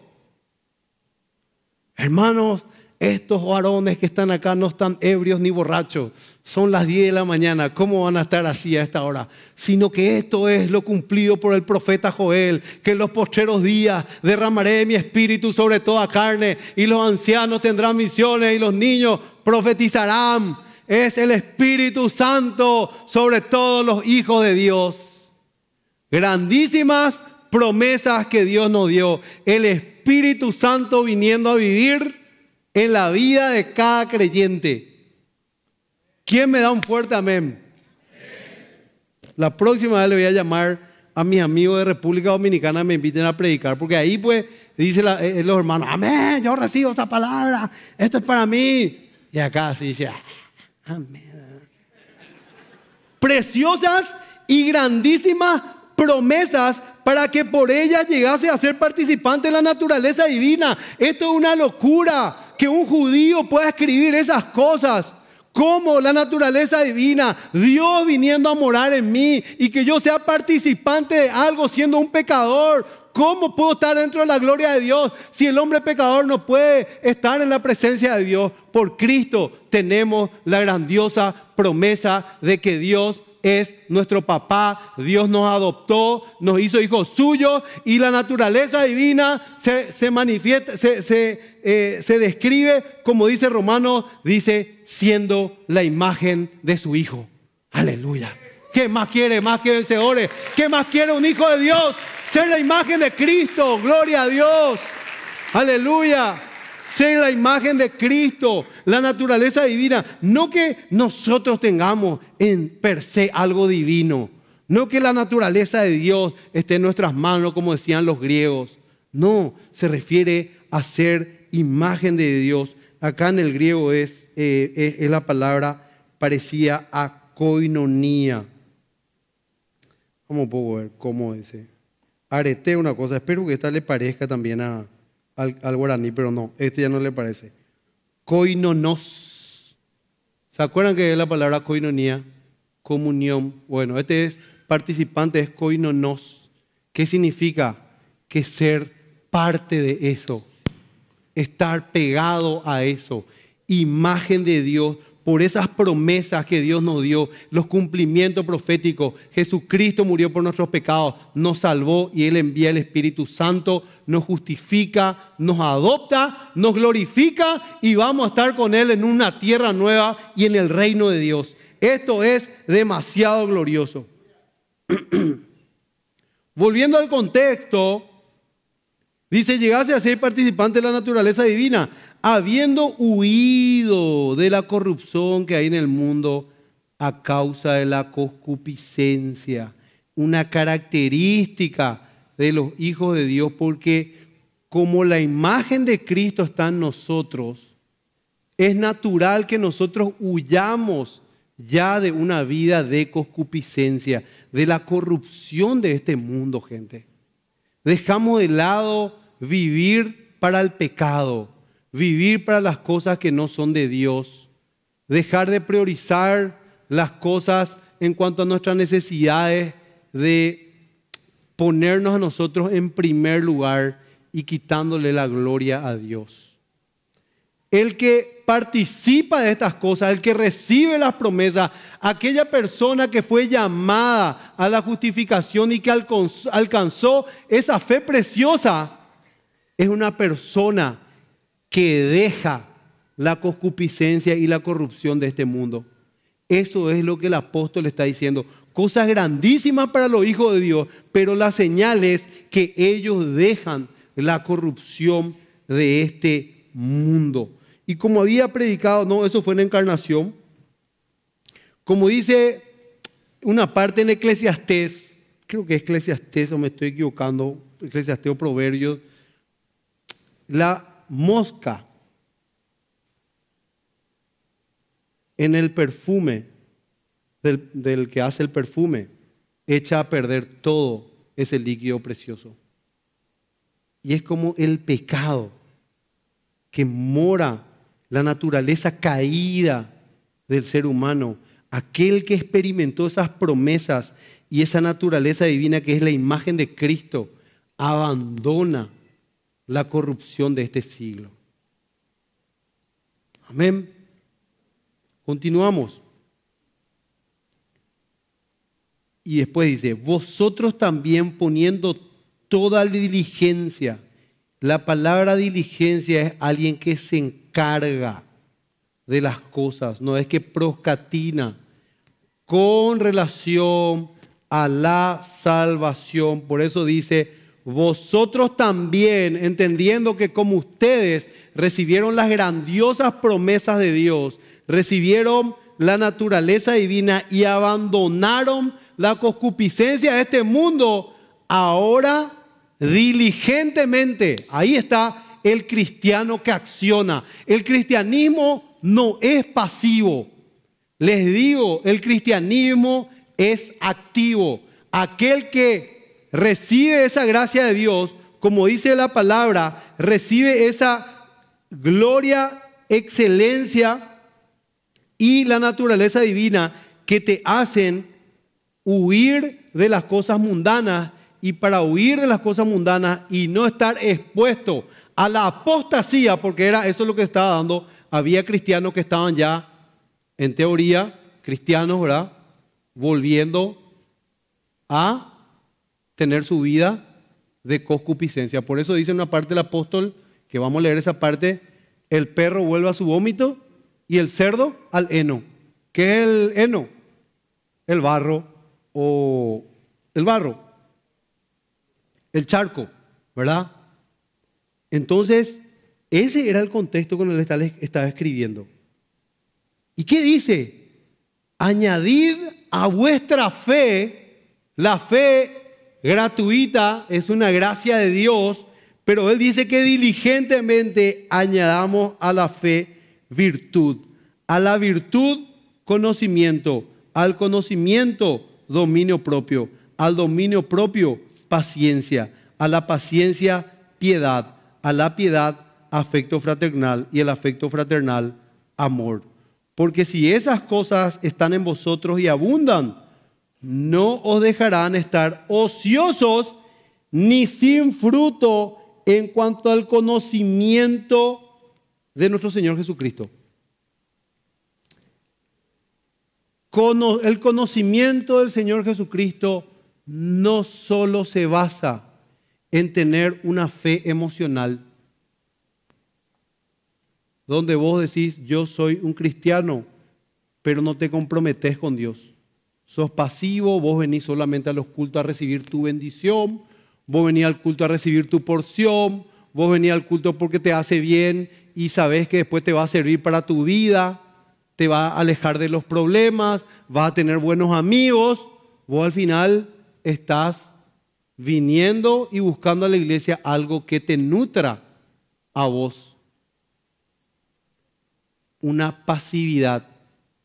Hermanos, estos varones que están acá no están ebrios ni borrachos, son las 10 de la mañana, ¿cómo van a estar así a esta hora? Sino que esto es lo cumplido por el profeta Joel, que en los posteros días derramaré mi espíritu sobre toda carne y los ancianos tendrán misiones y los niños profetizarán. Es el Espíritu Santo sobre todos los hijos de Dios. Grandísimas promesas que Dios nos dio. El Espíritu Santo viniendo a vivir en la vida de cada creyente. ¿Quién me da un fuerte amén? La próxima vez le voy a llamar a mis amigos de República Dominicana me inviten a predicar, porque ahí pues dice eh, los hermanos, amén, yo recibo esa palabra, esto es para mí. Y acá sí dice, ah, amén. Preciosas y grandísimas promesas para que por ellas llegase a ser participante de la naturaleza divina. Esto es una locura que un judío pueda escribir esas cosas. ¿Cómo la naturaleza divina, Dios viniendo a morar en mí y que yo sea participante de algo siendo un pecador? ¿Cómo puedo estar dentro de la gloria de Dios si el hombre pecador no puede estar en la presencia de Dios? Por Cristo tenemos la grandiosa promesa de que Dios es nuestro papá, Dios nos adoptó, nos hizo hijos suyos y la naturaleza divina se, se manifiesta, se, se eh, se describe, como dice Romano, dice, siendo la imagen de su Hijo. Aleluya. ¿Qué más quiere? Más que vencedores. ¿Qué más quiere un Hijo de Dios? Ser la imagen de Cristo. Gloria a Dios. Aleluya. Ser la imagen de Cristo, la naturaleza divina. No que nosotros tengamos en per se algo divino. No que la naturaleza de Dios esté en nuestras manos, como decían los griegos. No, se refiere a ser imagen de Dios. Acá en el griego es, eh, es la palabra parecía a coinonía. Vamos a ver cómo dice. Eh? Arete una cosa, espero que esta le parezca también a, al, guaraní, pero no, este ya no le parece. Coinonos. ¿Se acuerdan que es la palabra coinonía? Comunión. Bueno, este es participante, es coinonos. ¿Qué significa? Que ser parte de eso estar pegado a eso. Imagen de Dios por esas promesas que Dios nos dio, los cumplimientos proféticos. Jesucristo murió por nuestros pecados, nos salvó y Él envía el Espíritu Santo, nos justifica, nos adopta, nos glorifica y vamos a estar con Él en una tierra nueva y en el reino de Dios. Esto es demasiado glorioso. Volviendo al contexto, Dice, llegase a ser participante de la naturaleza divina, habiendo huido de la corrupción que hay en el mundo a causa de la concupiscencia, una característica de los hijos de Dios, porque como la imagen de Cristo está en nosotros, es natural que nosotros huyamos ya de una vida de concupiscencia, de la corrupción de este mundo, gente. Dejamos de lado vivir para el pecado, vivir para las cosas que no son de Dios, dejar de priorizar las cosas en cuanto a nuestras necesidades, de ponernos a nosotros en primer lugar y quitándole la gloria a Dios. El que participa de estas cosas, el que recibe las promesas, aquella persona que fue llamada a la justificación y que alcanzó esa fe preciosa, es una persona que deja la concupiscencia y la corrupción de este mundo. Eso es lo que el apóstol está diciendo. Cosas grandísimas para los hijos de Dios, pero la señal es que ellos dejan la corrupción de este mundo. Y como había predicado, no, eso fue en la encarnación. Como dice una parte en Eclesiastés, creo que es Eclesiastés o me estoy equivocando, Eclesiastés o Proverbios, la mosca en el perfume del que hace el perfume echa a perder todo ese líquido precioso. Y es como el pecado que mora la naturaleza caída del ser humano, aquel que experimentó esas promesas y esa naturaleza divina que es la imagen de Cristo, abandona la corrupción de este siglo. Amén. Continuamos. Y después dice, vosotros también poniendo toda diligencia, la palabra diligencia es alguien que se encarga de las cosas, no es que proscatina con relación a la salvación. Por eso dice, vosotros también, entendiendo que como ustedes recibieron las grandiosas promesas de Dios, recibieron la naturaleza divina y abandonaron la concupiscencia de este mundo, ahora diligentemente. Ahí está el cristiano que acciona. El cristianismo no es pasivo. Les digo, el cristianismo es activo. Aquel que recibe esa gracia de Dios, como dice la palabra, recibe esa gloria, excelencia y la naturaleza divina que te hacen huir de las cosas mundanas y para huir de las cosas mundanas y no estar expuesto a la apostasía, porque era eso lo que estaba dando. Había cristianos que estaban ya, en teoría, cristianos, ¿verdad? Volviendo a tener su vida de concupiscencia. Por eso dice una parte del apóstol, que vamos a leer esa parte, el perro vuelve a su vómito y el cerdo al heno. ¿Qué es el heno? El barro o el barro el charco, ¿verdad? Entonces, ese era el contexto con el que estaba escribiendo. ¿Y qué dice? Añadid a vuestra fe, la fe gratuita es una gracia de Dios, pero Él dice que diligentemente añadamos a la fe virtud, a la virtud conocimiento, al conocimiento dominio propio, al dominio propio paciencia, a la paciencia piedad, a la piedad afecto fraternal y el afecto fraternal amor. Porque si esas cosas están en vosotros y abundan, no os dejarán estar ociosos ni sin fruto en cuanto al conocimiento de nuestro Señor Jesucristo. el conocimiento del Señor Jesucristo no solo se basa en tener una fe emocional, donde vos decís, yo soy un cristiano, pero no te comprometes con Dios. Sos pasivo, vos venís solamente a los cultos a recibir tu bendición, vos venís al culto a recibir tu porción, vos venís al culto porque te hace bien y sabes que después te va a servir para tu vida, te va a alejar de los problemas, vas a tener buenos amigos, vos al final estás viniendo y buscando a la iglesia algo que te nutra a vos. Una pasividad,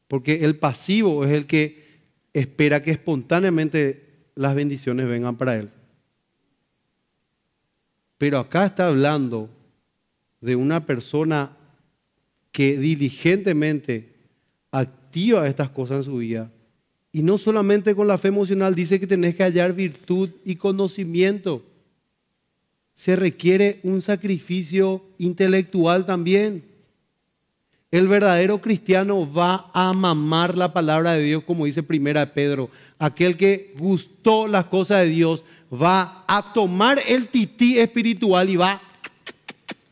porque el pasivo es el que espera que espontáneamente las bendiciones vengan para él. Pero acá está hablando de una persona que diligentemente activa estas cosas en su vida y no solamente con la fe emocional, dice que tenés que hallar virtud y conocimiento. Se requiere un sacrificio intelectual también. El verdadero cristiano va a mamar la palabra de Dios, como dice primera Pedro. Aquel que gustó las cosas de Dios va a tomar el tití espiritual y va a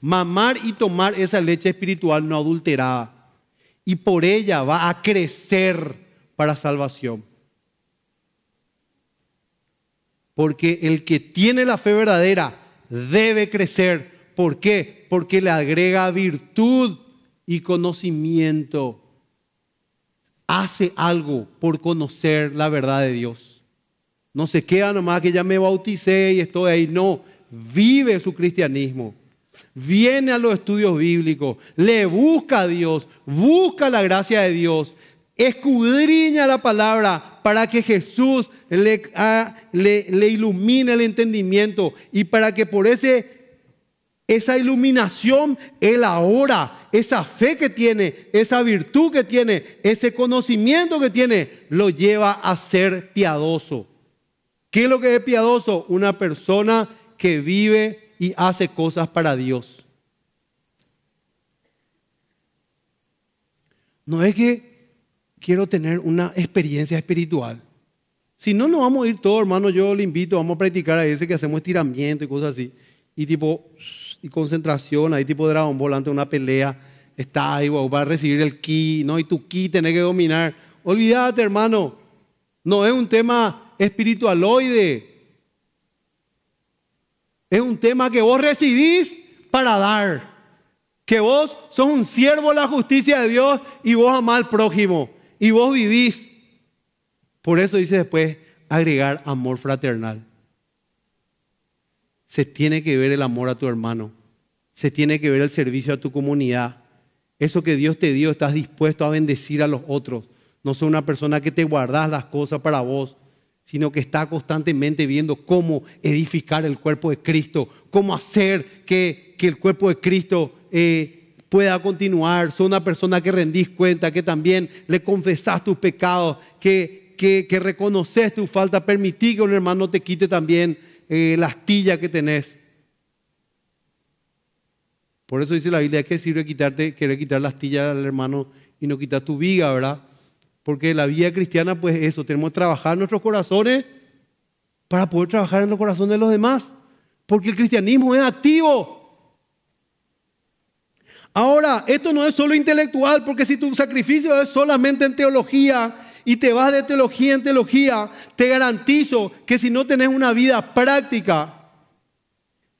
mamar y tomar esa leche espiritual no adulterada. Y por ella va a crecer para salvación. Porque el que tiene la fe verdadera debe crecer. ¿Por qué? Porque le agrega virtud y conocimiento. Hace algo por conocer la verdad de Dios. No se queda nomás que ya me bauticé y estoy ahí. No, vive su cristianismo. Viene a los estudios bíblicos, le busca a Dios, busca la gracia de Dios, escudriña la palabra para que Jesús ah, le, ilumine el entendimiento y para que por ese, esa iluminación Él ahora, esa fe que tiene, esa virtud que tiene, ese conocimiento que tiene, lo lleva a ser piadoso. ¿Qué es lo que es piadoso? Una persona que vive y hace cosas para Dios. No es que quiero tener una experiencia espiritual. Si no, nos vamos a ir todos, hermano. Yo le invito, vamos a practicar a ese que hacemos estiramiento y cosas así. Y tipo, y concentración, ahí tipo dragón volante volante, una pelea. Está ahí, va a recibir el ki, ¿no? Y tu ki tenés que dominar. Olvídate, hermano. No es un tema espiritualoide. Es un tema que vos recibís para dar. Que vos sos un siervo de la justicia de Dios y vos amás al prójimo y vos vivís. Por eso dice después agregar amor fraternal. Se tiene que ver el amor a tu hermano. Se tiene que ver el servicio a tu comunidad. Eso que Dios te dio, estás dispuesto a bendecir a los otros. No soy una persona que te guardas las cosas para vos, sino que está constantemente viendo cómo edificar el cuerpo de Cristo, cómo hacer que, que el cuerpo de Cristo eh, pueda continuar. soy una persona que rendís cuenta, que también le confesás tus pecados, que, que, reconoces tu falta. Permití que un hermano te quite también eh, la astilla que tenés. Por eso dice la Biblia que sirve quitarte, querer quitar la astilla al hermano y no quitar tu viga, ¿verdad? Porque la vida cristiana, pues eso, tenemos que trabajar nuestros corazones para poder trabajar en los corazones de los demás. Porque el cristianismo es activo. Ahora, esto no es solo intelectual, porque si tu sacrificio es solamente en teología y te vas de teología en teología, te garantizo que si no tenés una vida práctica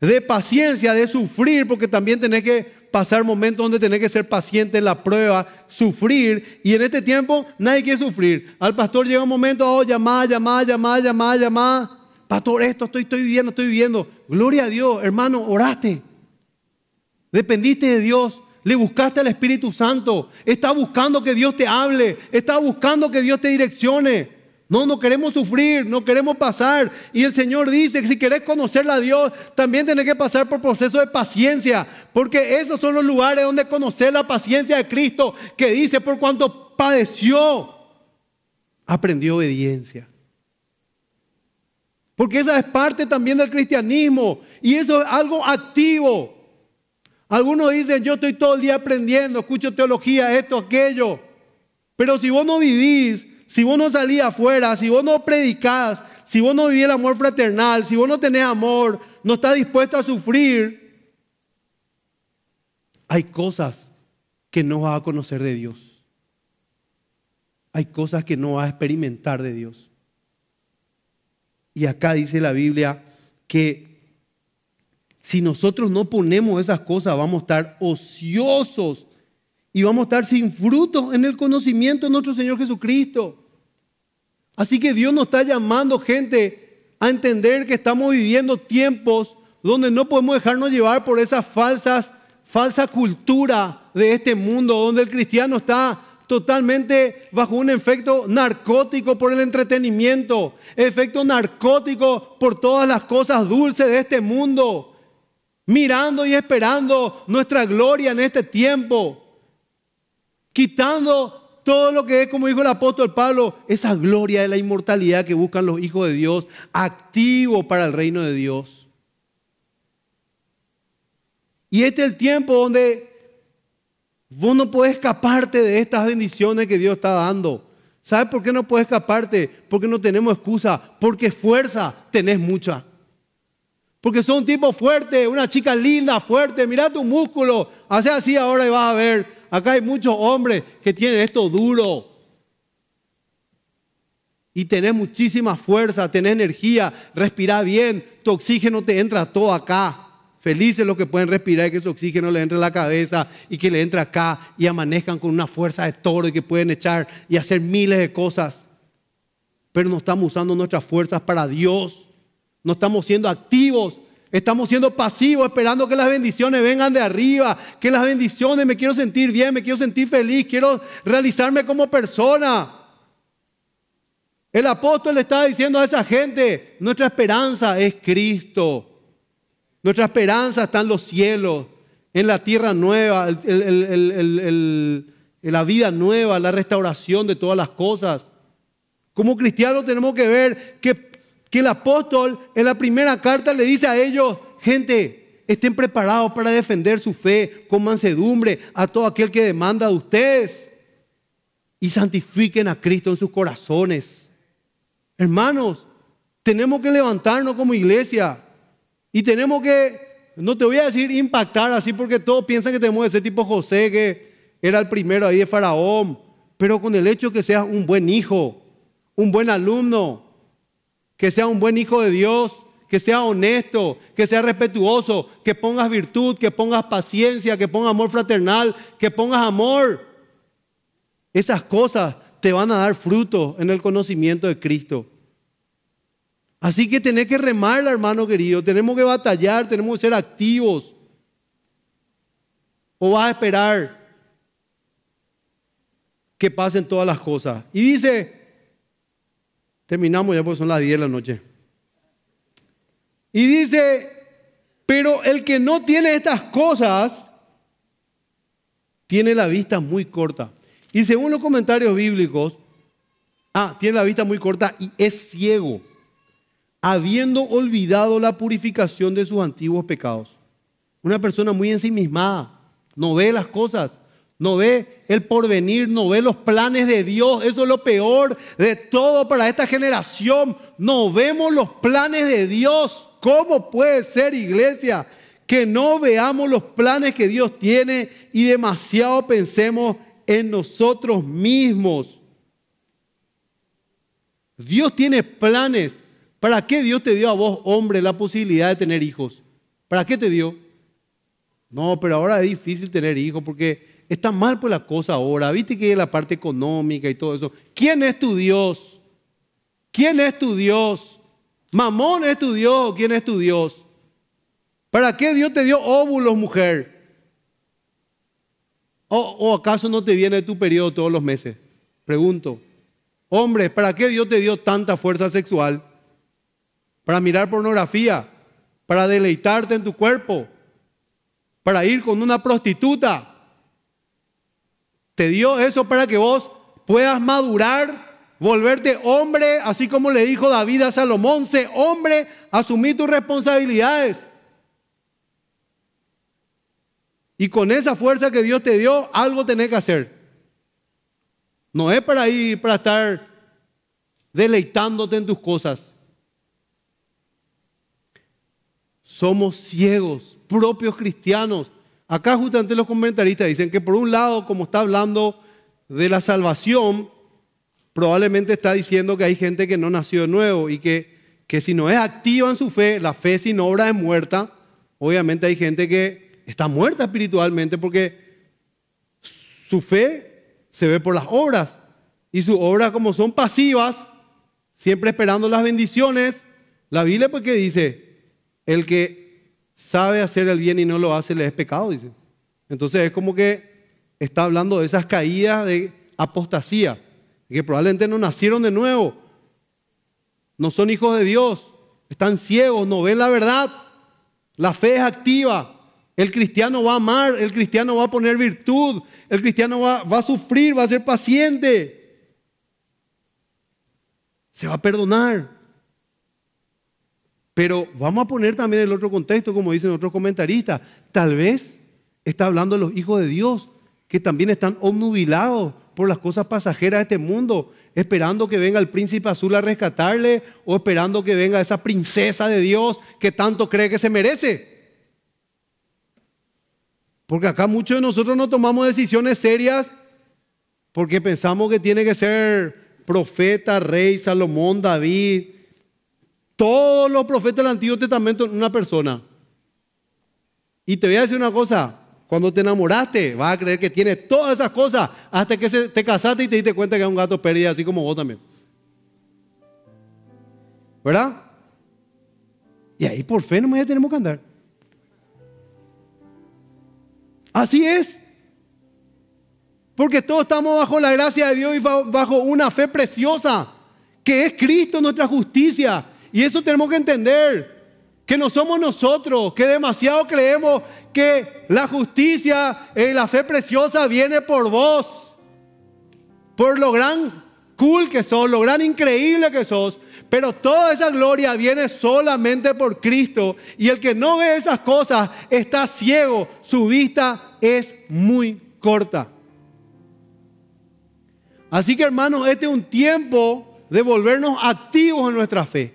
de paciencia, de sufrir, porque también tenés que pasar momentos donde tenés que ser paciente en la prueba, sufrir. Y en este tiempo nadie quiere sufrir. Al pastor llega un momento, oh, llamada, llamada, llamada, llamada, llamada. Pastor, esto estoy, estoy viviendo, estoy viviendo. Gloria a Dios, hermano, oraste. Dependiste de Dios. Le buscaste al Espíritu Santo. Está buscando que Dios te hable. Está buscando que Dios te direccione. No, no queremos sufrir, no queremos pasar. Y el Señor dice que si querés conocer a Dios, también tenés que pasar por proceso de paciencia. Porque esos son los lugares donde conocer la paciencia de Cristo, que dice, por cuanto padeció, aprendió obediencia. Porque esa es parte también del cristianismo. Y eso es algo activo. Algunos dicen, yo estoy todo el día aprendiendo, escucho teología, esto, aquello. Pero si vos no vivís, si vos no salís afuera, si vos no predicás, si vos no vivís el amor fraternal, si vos no tenés amor, no estás dispuesto a sufrir, hay cosas que no vas a conocer de Dios. Hay cosas que no vas a experimentar de Dios. Y acá dice la Biblia que si nosotros no ponemos esas cosas, vamos a estar ociosos y vamos a estar sin fruto en el conocimiento de nuestro Señor Jesucristo. Así que Dios nos está llamando, gente, a entender que estamos viviendo tiempos donde no podemos dejarnos llevar por esas falsas, falsa cultura de este mundo, donde el cristiano está totalmente bajo un efecto narcótico por el entretenimiento, efecto narcótico por todas las cosas dulces de este mundo mirando y esperando nuestra gloria en este tiempo, quitando todo lo que es, como dijo el apóstol Pablo, esa gloria de la inmortalidad que buscan los hijos de Dios, activo para el reino de Dios. Y este es el tiempo donde vos no puedes escaparte de estas bendiciones que Dios está dando. ¿Sabes por qué no puedes escaparte? Porque no tenemos excusa, porque fuerza tenés mucha. Porque son un tipo fuerte, una chica linda, fuerte. Mira tu músculo. Hace así ahora y vas a ver. Acá hay muchos hombres que tienen esto duro. Y tenés muchísima fuerza, tenés energía, respirá bien, tu oxígeno te entra todo acá. Felices los que pueden respirar y que su oxígeno le entre a la cabeza y que le entre acá y amanezcan con una fuerza de toro y que pueden echar y hacer miles de cosas. Pero no estamos usando nuestras fuerzas para Dios. No estamos siendo activos. Estamos siendo pasivos, esperando que las bendiciones vengan de arriba, que las bendiciones me quiero sentir bien, me quiero sentir feliz, quiero realizarme como persona. El apóstol le estaba diciendo a esa gente, nuestra esperanza es Cristo. Nuestra esperanza está en los cielos, en la tierra nueva, la vida nueva, la restauración de todas las cosas. Como cristianos tenemos que ver que que el apóstol en la primera carta le dice a ellos, gente, estén preparados para defender su fe con mansedumbre a todo aquel que demanda de ustedes y santifiquen a Cristo en sus corazones. Hermanos, tenemos que levantarnos como iglesia y tenemos que, no te voy a decir impactar así porque todos piensan que tenemos que ese tipo José, que era el primero ahí de Faraón, pero con el hecho que seas un buen hijo, un buen alumno, que sea un buen hijo de Dios, que sea honesto, que sea respetuoso, que pongas virtud, que pongas paciencia, que pongas amor fraternal, que pongas amor. Esas cosas te van a dar fruto en el conocimiento de Cristo. Así que tenés que remarla, hermano querido. Tenemos que batallar, tenemos que ser activos. O vas a esperar que pasen todas las cosas. Y dice, Terminamos ya porque son las 10 de la noche. Y dice, pero el que no tiene estas cosas, tiene la vista muy corta. Y según los comentarios bíblicos, ah, tiene la vista muy corta y es ciego, habiendo olvidado la purificación de sus antiguos pecados. Una persona muy ensimismada, no ve las cosas, no ve el porvenir, no ve los planes de Dios. Eso es lo peor de todo para esta generación. No vemos los planes de Dios. ¿Cómo puede ser iglesia que no veamos los planes que Dios tiene y demasiado pensemos en nosotros mismos? Dios tiene planes. ¿Para qué Dios te dio a vos, hombre, la posibilidad de tener hijos? ¿Para qué te dio? No, pero ahora es difícil tener hijos porque está mal por la cosa ahora, viste que la parte económica y todo eso. ¿Quién es tu Dios? ¿Quién es tu Dios? Mamón es tu Dios, ¿quién es tu Dios? ¿Para qué Dios te dio óvulos, mujer? ¿O, acaso no te viene tu periodo todos los meses? Pregunto. Hombre, ¿para qué Dios te dio tanta fuerza sexual? Para mirar pornografía, para deleitarte en tu cuerpo, para ir con una prostituta. Te dio eso para que vos puedas madurar, volverte hombre, así como le dijo David a Salomón, sé hombre, asumí tus responsabilidades. Y con esa fuerza que Dios te dio, algo tenés que hacer. No es para ir, para estar deleitándote en tus cosas. Somos ciegos, propios cristianos, Acá justamente los comentaristas dicen que por un lado, como está hablando de la salvación, probablemente está diciendo que hay gente que no nació de nuevo y que, que si no es activa en su fe, la fe sin obra es muerta. Obviamente hay gente que está muerta espiritualmente porque su fe se ve por las obras y sus obras como son pasivas, siempre esperando las bendiciones. La Biblia porque pues, dice, el que sabe hacer el bien y no lo hace, le es pecado, dice. Entonces es como que está hablando de esas caídas de apostasía, que probablemente no nacieron de nuevo, no son hijos de Dios, están ciegos, no ven la verdad, la fe es activa, el cristiano va a amar, el cristiano va a poner virtud, el cristiano va, va a sufrir, va a ser paciente, se va a perdonar. Pero vamos a poner también el otro contexto, como dicen otros comentaristas. Tal vez está hablando de los hijos de Dios, que también están obnubilados por las cosas pasajeras de este mundo, esperando que venga el príncipe azul a rescatarle o esperando que venga esa princesa de Dios que tanto cree que se merece. Porque acá muchos de nosotros no tomamos decisiones serias porque pensamos que tiene que ser profeta, rey, Salomón, David todos los profetas del Antiguo Testamento en una persona. Y te voy a decir una cosa, cuando te enamoraste vas a creer que tienes todas esas cosas hasta que te casaste y te diste cuenta que es un gato pérdida, así como vos también. ¿Verdad? Y ahí por fe nomás ya tenemos que andar. Así es. Porque todos estamos bajo la gracia de Dios y bajo una fe preciosa, que es Cristo nuestra justicia, y eso tenemos que entender, que no somos nosotros, que demasiado creemos que la justicia y eh, la fe preciosa viene por vos, por lo gran cool que sos, lo gran increíble que sos, pero toda esa gloria viene solamente por Cristo. Y el que no ve esas cosas está ciego. Su vista es muy corta. Así que hermanos, este es un tiempo de volvernos activos en nuestra fe.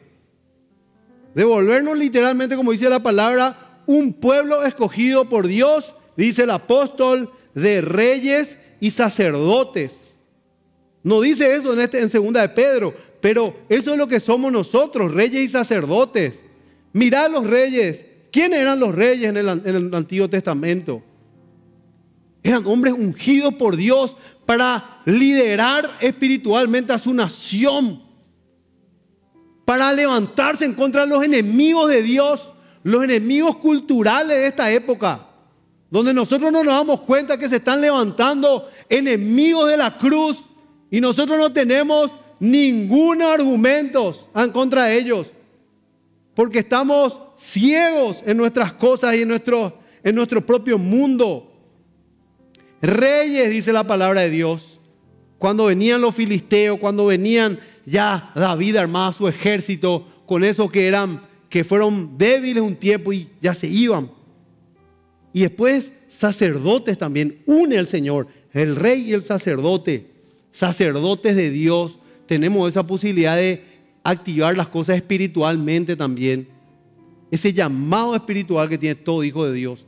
Devolvernos literalmente, como dice la palabra, un pueblo escogido por Dios, dice el apóstol, de reyes y sacerdotes. No dice eso en, este, segunda de Pedro, pero eso es lo que somos nosotros, reyes y sacerdotes. Mirá los reyes. ¿Quiénes eran los reyes en el Antiguo Testamento? Eran hombres ungidos por Dios para liderar espiritualmente a su nación para levantarse en contra de los enemigos de Dios, los enemigos culturales de esta época, donde nosotros no nos damos cuenta que se están levantando enemigos de la cruz y nosotros no tenemos ningún argumento en contra de ellos, porque estamos ciegos en nuestras cosas y en nuestro, en nuestro propio mundo. Reyes, dice la palabra de Dios, cuando venían los filisteos, cuando venían ya David armaba su ejército con esos que eran, que fueron débiles un tiempo y ya se iban. Y después sacerdotes también, une al Señor, el rey y el sacerdote, sacerdotes de Dios, tenemos esa posibilidad de activar las cosas espiritualmente también. Ese llamado espiritual que tiene todo hijo de Dios,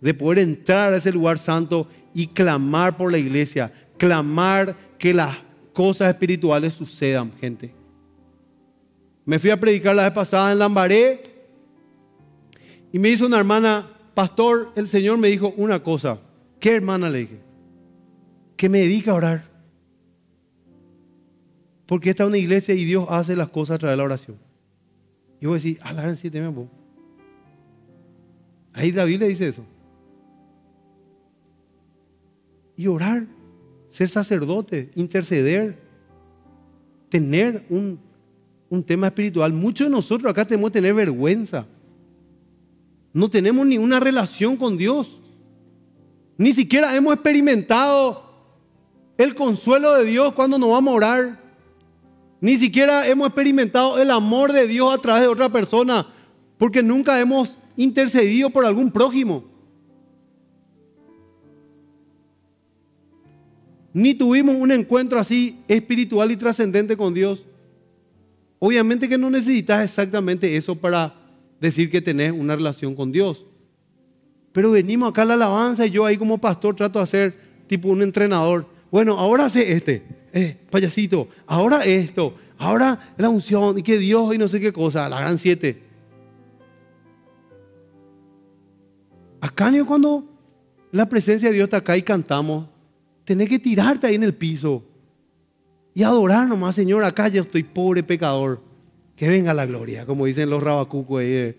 de poder entrar a ese lugar santo y clamar por la iglesia, clamar que las cosas espirituales sucedan, gente. Me fui a predicar la vez pasada en Lambaré y me hizo una hermana, pastor, el Señor me dijo una cosa. ¿Qué hermana le dije? Que me dedica a orar. Porque esta es una iglesia y Dios hace las cosas a través de la oración. Y voy decir, ah, en siete vos. Ahí David le dice eso. Y orar ser sacerdote, interceder, tener un, tema espiritual. Muchos de nosotros acá tenemos que tener vergüenza. No tenemos ni una relación con Dios. Ni siquiera hemos experimentado el consuelo de Dios cuando nos vamos a orar. Ni siquiera hemos experimentado el amor de Dios a través de otra persona, porque nunca hemos intercedido por algún prójimo. ni tuvimos un encuentro así espiritual y trascendente con Dios. Obviamente que no necesitas exactamente eso para decir que tenés una relación con Dios. Pero venimos acá a la alabanza y yo ahí como pastor trato de ser tipo un entrenador. Bueno, ahora sé este, eh, payasito, ahora esto, ahora la unción y que Dios y no sé qué cosa, la gran siete. Acá cuando la presencia de Dios está acá y cantamos, tenés que tirarte ahí en el piso y adorar nomás, Señor, acá yo estoy pobre pecador. Que venga la gloria, como dicen los rabacucos ahí. Eh.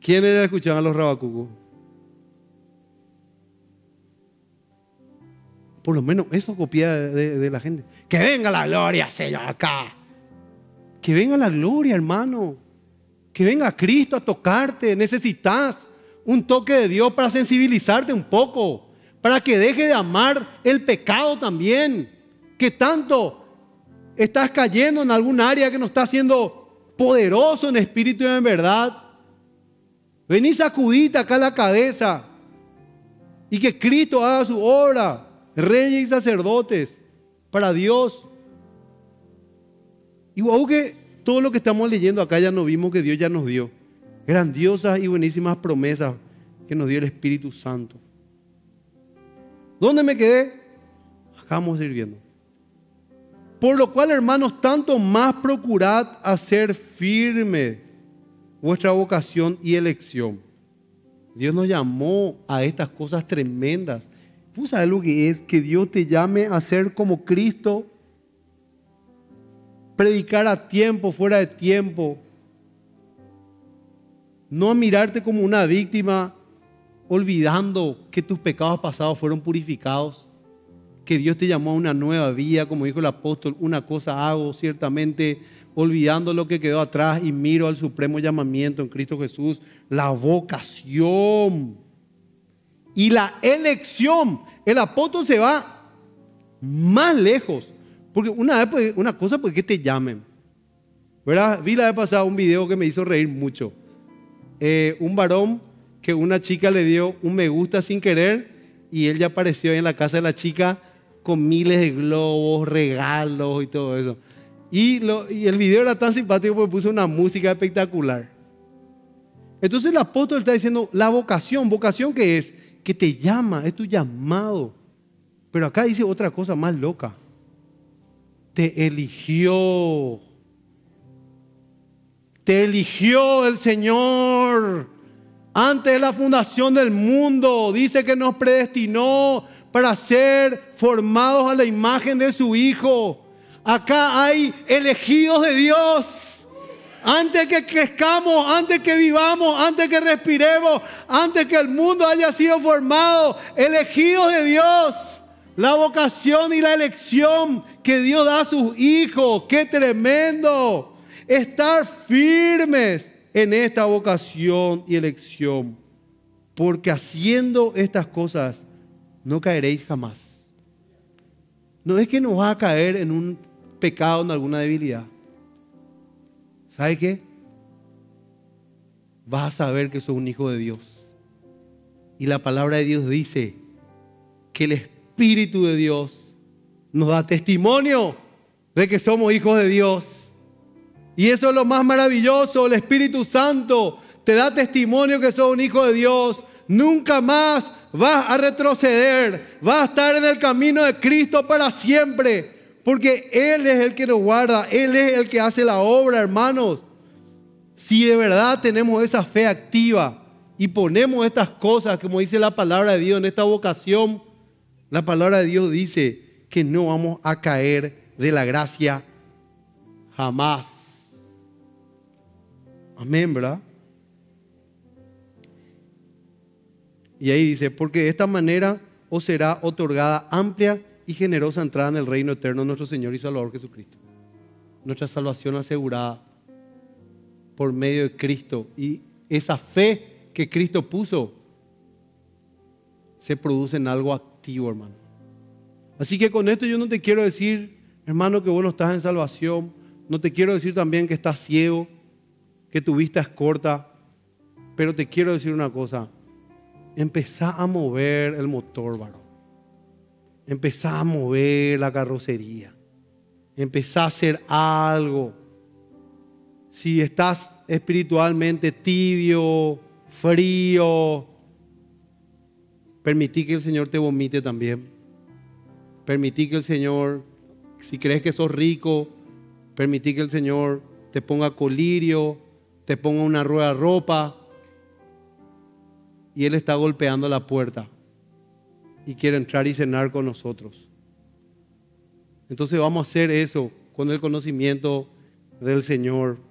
¿Quiénes escuchaban a los rabacucos? Por lo menos eso copia de, de, la gente. Que venga la gloria, Señor, acá. Que venga la gloria, hermano. Que venga Cristo a tocarte. Necesitas un toque de Dios para sensibilizarte un poco para que deje de amar el pecado también, que tanto estás cayendo en algún área que no está haciendo poderoso en espíritu y en verdad. Vení sacudita acá la cabeza y que Cristo haga su obra, reyes y sacerdotes, para Dios. Y aunque todo lo que estamos leyendo acá ya nos vimos que Dios ya nos dio grandiosas y buenísimas promesas que nos dio el Espíritu Santo. ¿Dónde me quedé? ir sirviendo. Por lo cual, hermanos, tanto más procurad hacer firme vuestra vocación y elección. Dios nos llamó a estas cosas tremendas. ¿Tú sabes lo que es que Dios te llame a ser como Cristo? Predicar a tiempo, fuera de tiempo. No mirarte como una víctima, olvidando que tus pecados pasados fueron purificados, que Dios te llamó a una nueva vida, como dijo el apóstol, una cosa hago ciertamente, olvidando lo que quedó atrás y miro al supremo llamamiento en Cristo Jesús, la vocación y la elección. El apóstol se va más lejos, porque una, pues, cosa, ¿por pues, qué te llamen. ¿Verdad? Vi la vez pasada un video que me hizo reír mucho. Eh, un varón que una chica le dio un me gusta sin querer y él ya apareció ahí en la casa de la chica con miles de globos, regalos y todo eso. Y, y el video era tan simpático porque puso una música espectacular. Entonces el apóstol está diciendo, la vocación, vocación que es, que te llama, es tu llamado. Pero acá dice otra cosa más loca. Te eligió. Te eligió el Señor antes de la fundación del mundo, dice que nos predestinó para ser formados a la imagen de su Hijo. Acá hay elegidos de Dios. Antes que crezcamos, antes que vivamos, antes que respiremos, antes que el mundo haya sido formado, elegidos de Dios. La vocación y la elección que Dios da a sus hijos. ¡Qué tremendo! Estar firmes en esta vocación y elección, porque haciendo estas cosas no caeréis jamás. No es que nos va a caer en un pecado, en alguna debilidad. ¿Sabe qué? Vas a saber que sos un hijo de Dios. Y la palabra de Dios dice que el Espíritu de Dios nos da testimonio de que somos hijos de Dios. Y eso es lo más maravilloso. El Espíritu Santo te da testimonio que sos un hijo de Dios. Nunca más vas a retroceder. Vas a estar en el camino de Cristo para siempre. Porque Él es el que nos guarda. Él es el que hace la obra, hermanos. Si de verdad tenemos esa fe activa y ponemos estas cosas, como dice la palabra de Dios, en esta vocación, la palabra de Dios dice que no vamos a caer de la gracia jamás. Amén, ¿verdad? Y ahí dice, porque de esta manera os será otorgada amplia y generosa entrada en el reino eterno nuestro Señor y Salvador Jesucristo. Nuestra salvación asegurada por medio de Cristo. Y esa fe que Cristo puso se produce en algo activo, hermano. Así que con esto yo no te quiero decir, hermano, que vos no estás en salvación. No te quiero decir también que estás ciego que tu vista es corta, pero te quiero decir una cosa. Empezá a mover el motor, varón. Empezá a mover la carrocería. Empezá a hacer algo. Si estás espiritualmente tibio, frío, permití que el Señor te vomite también. Permití que el Señor, si crees que sos rico, permití que el Señor te ponga colirio, te pongo una rueda ropa. Y Él está golpeando la puerta y quiere entrar y cenar con nosotros. Entonces vamos a hacer eso con el conocimiento del Señor.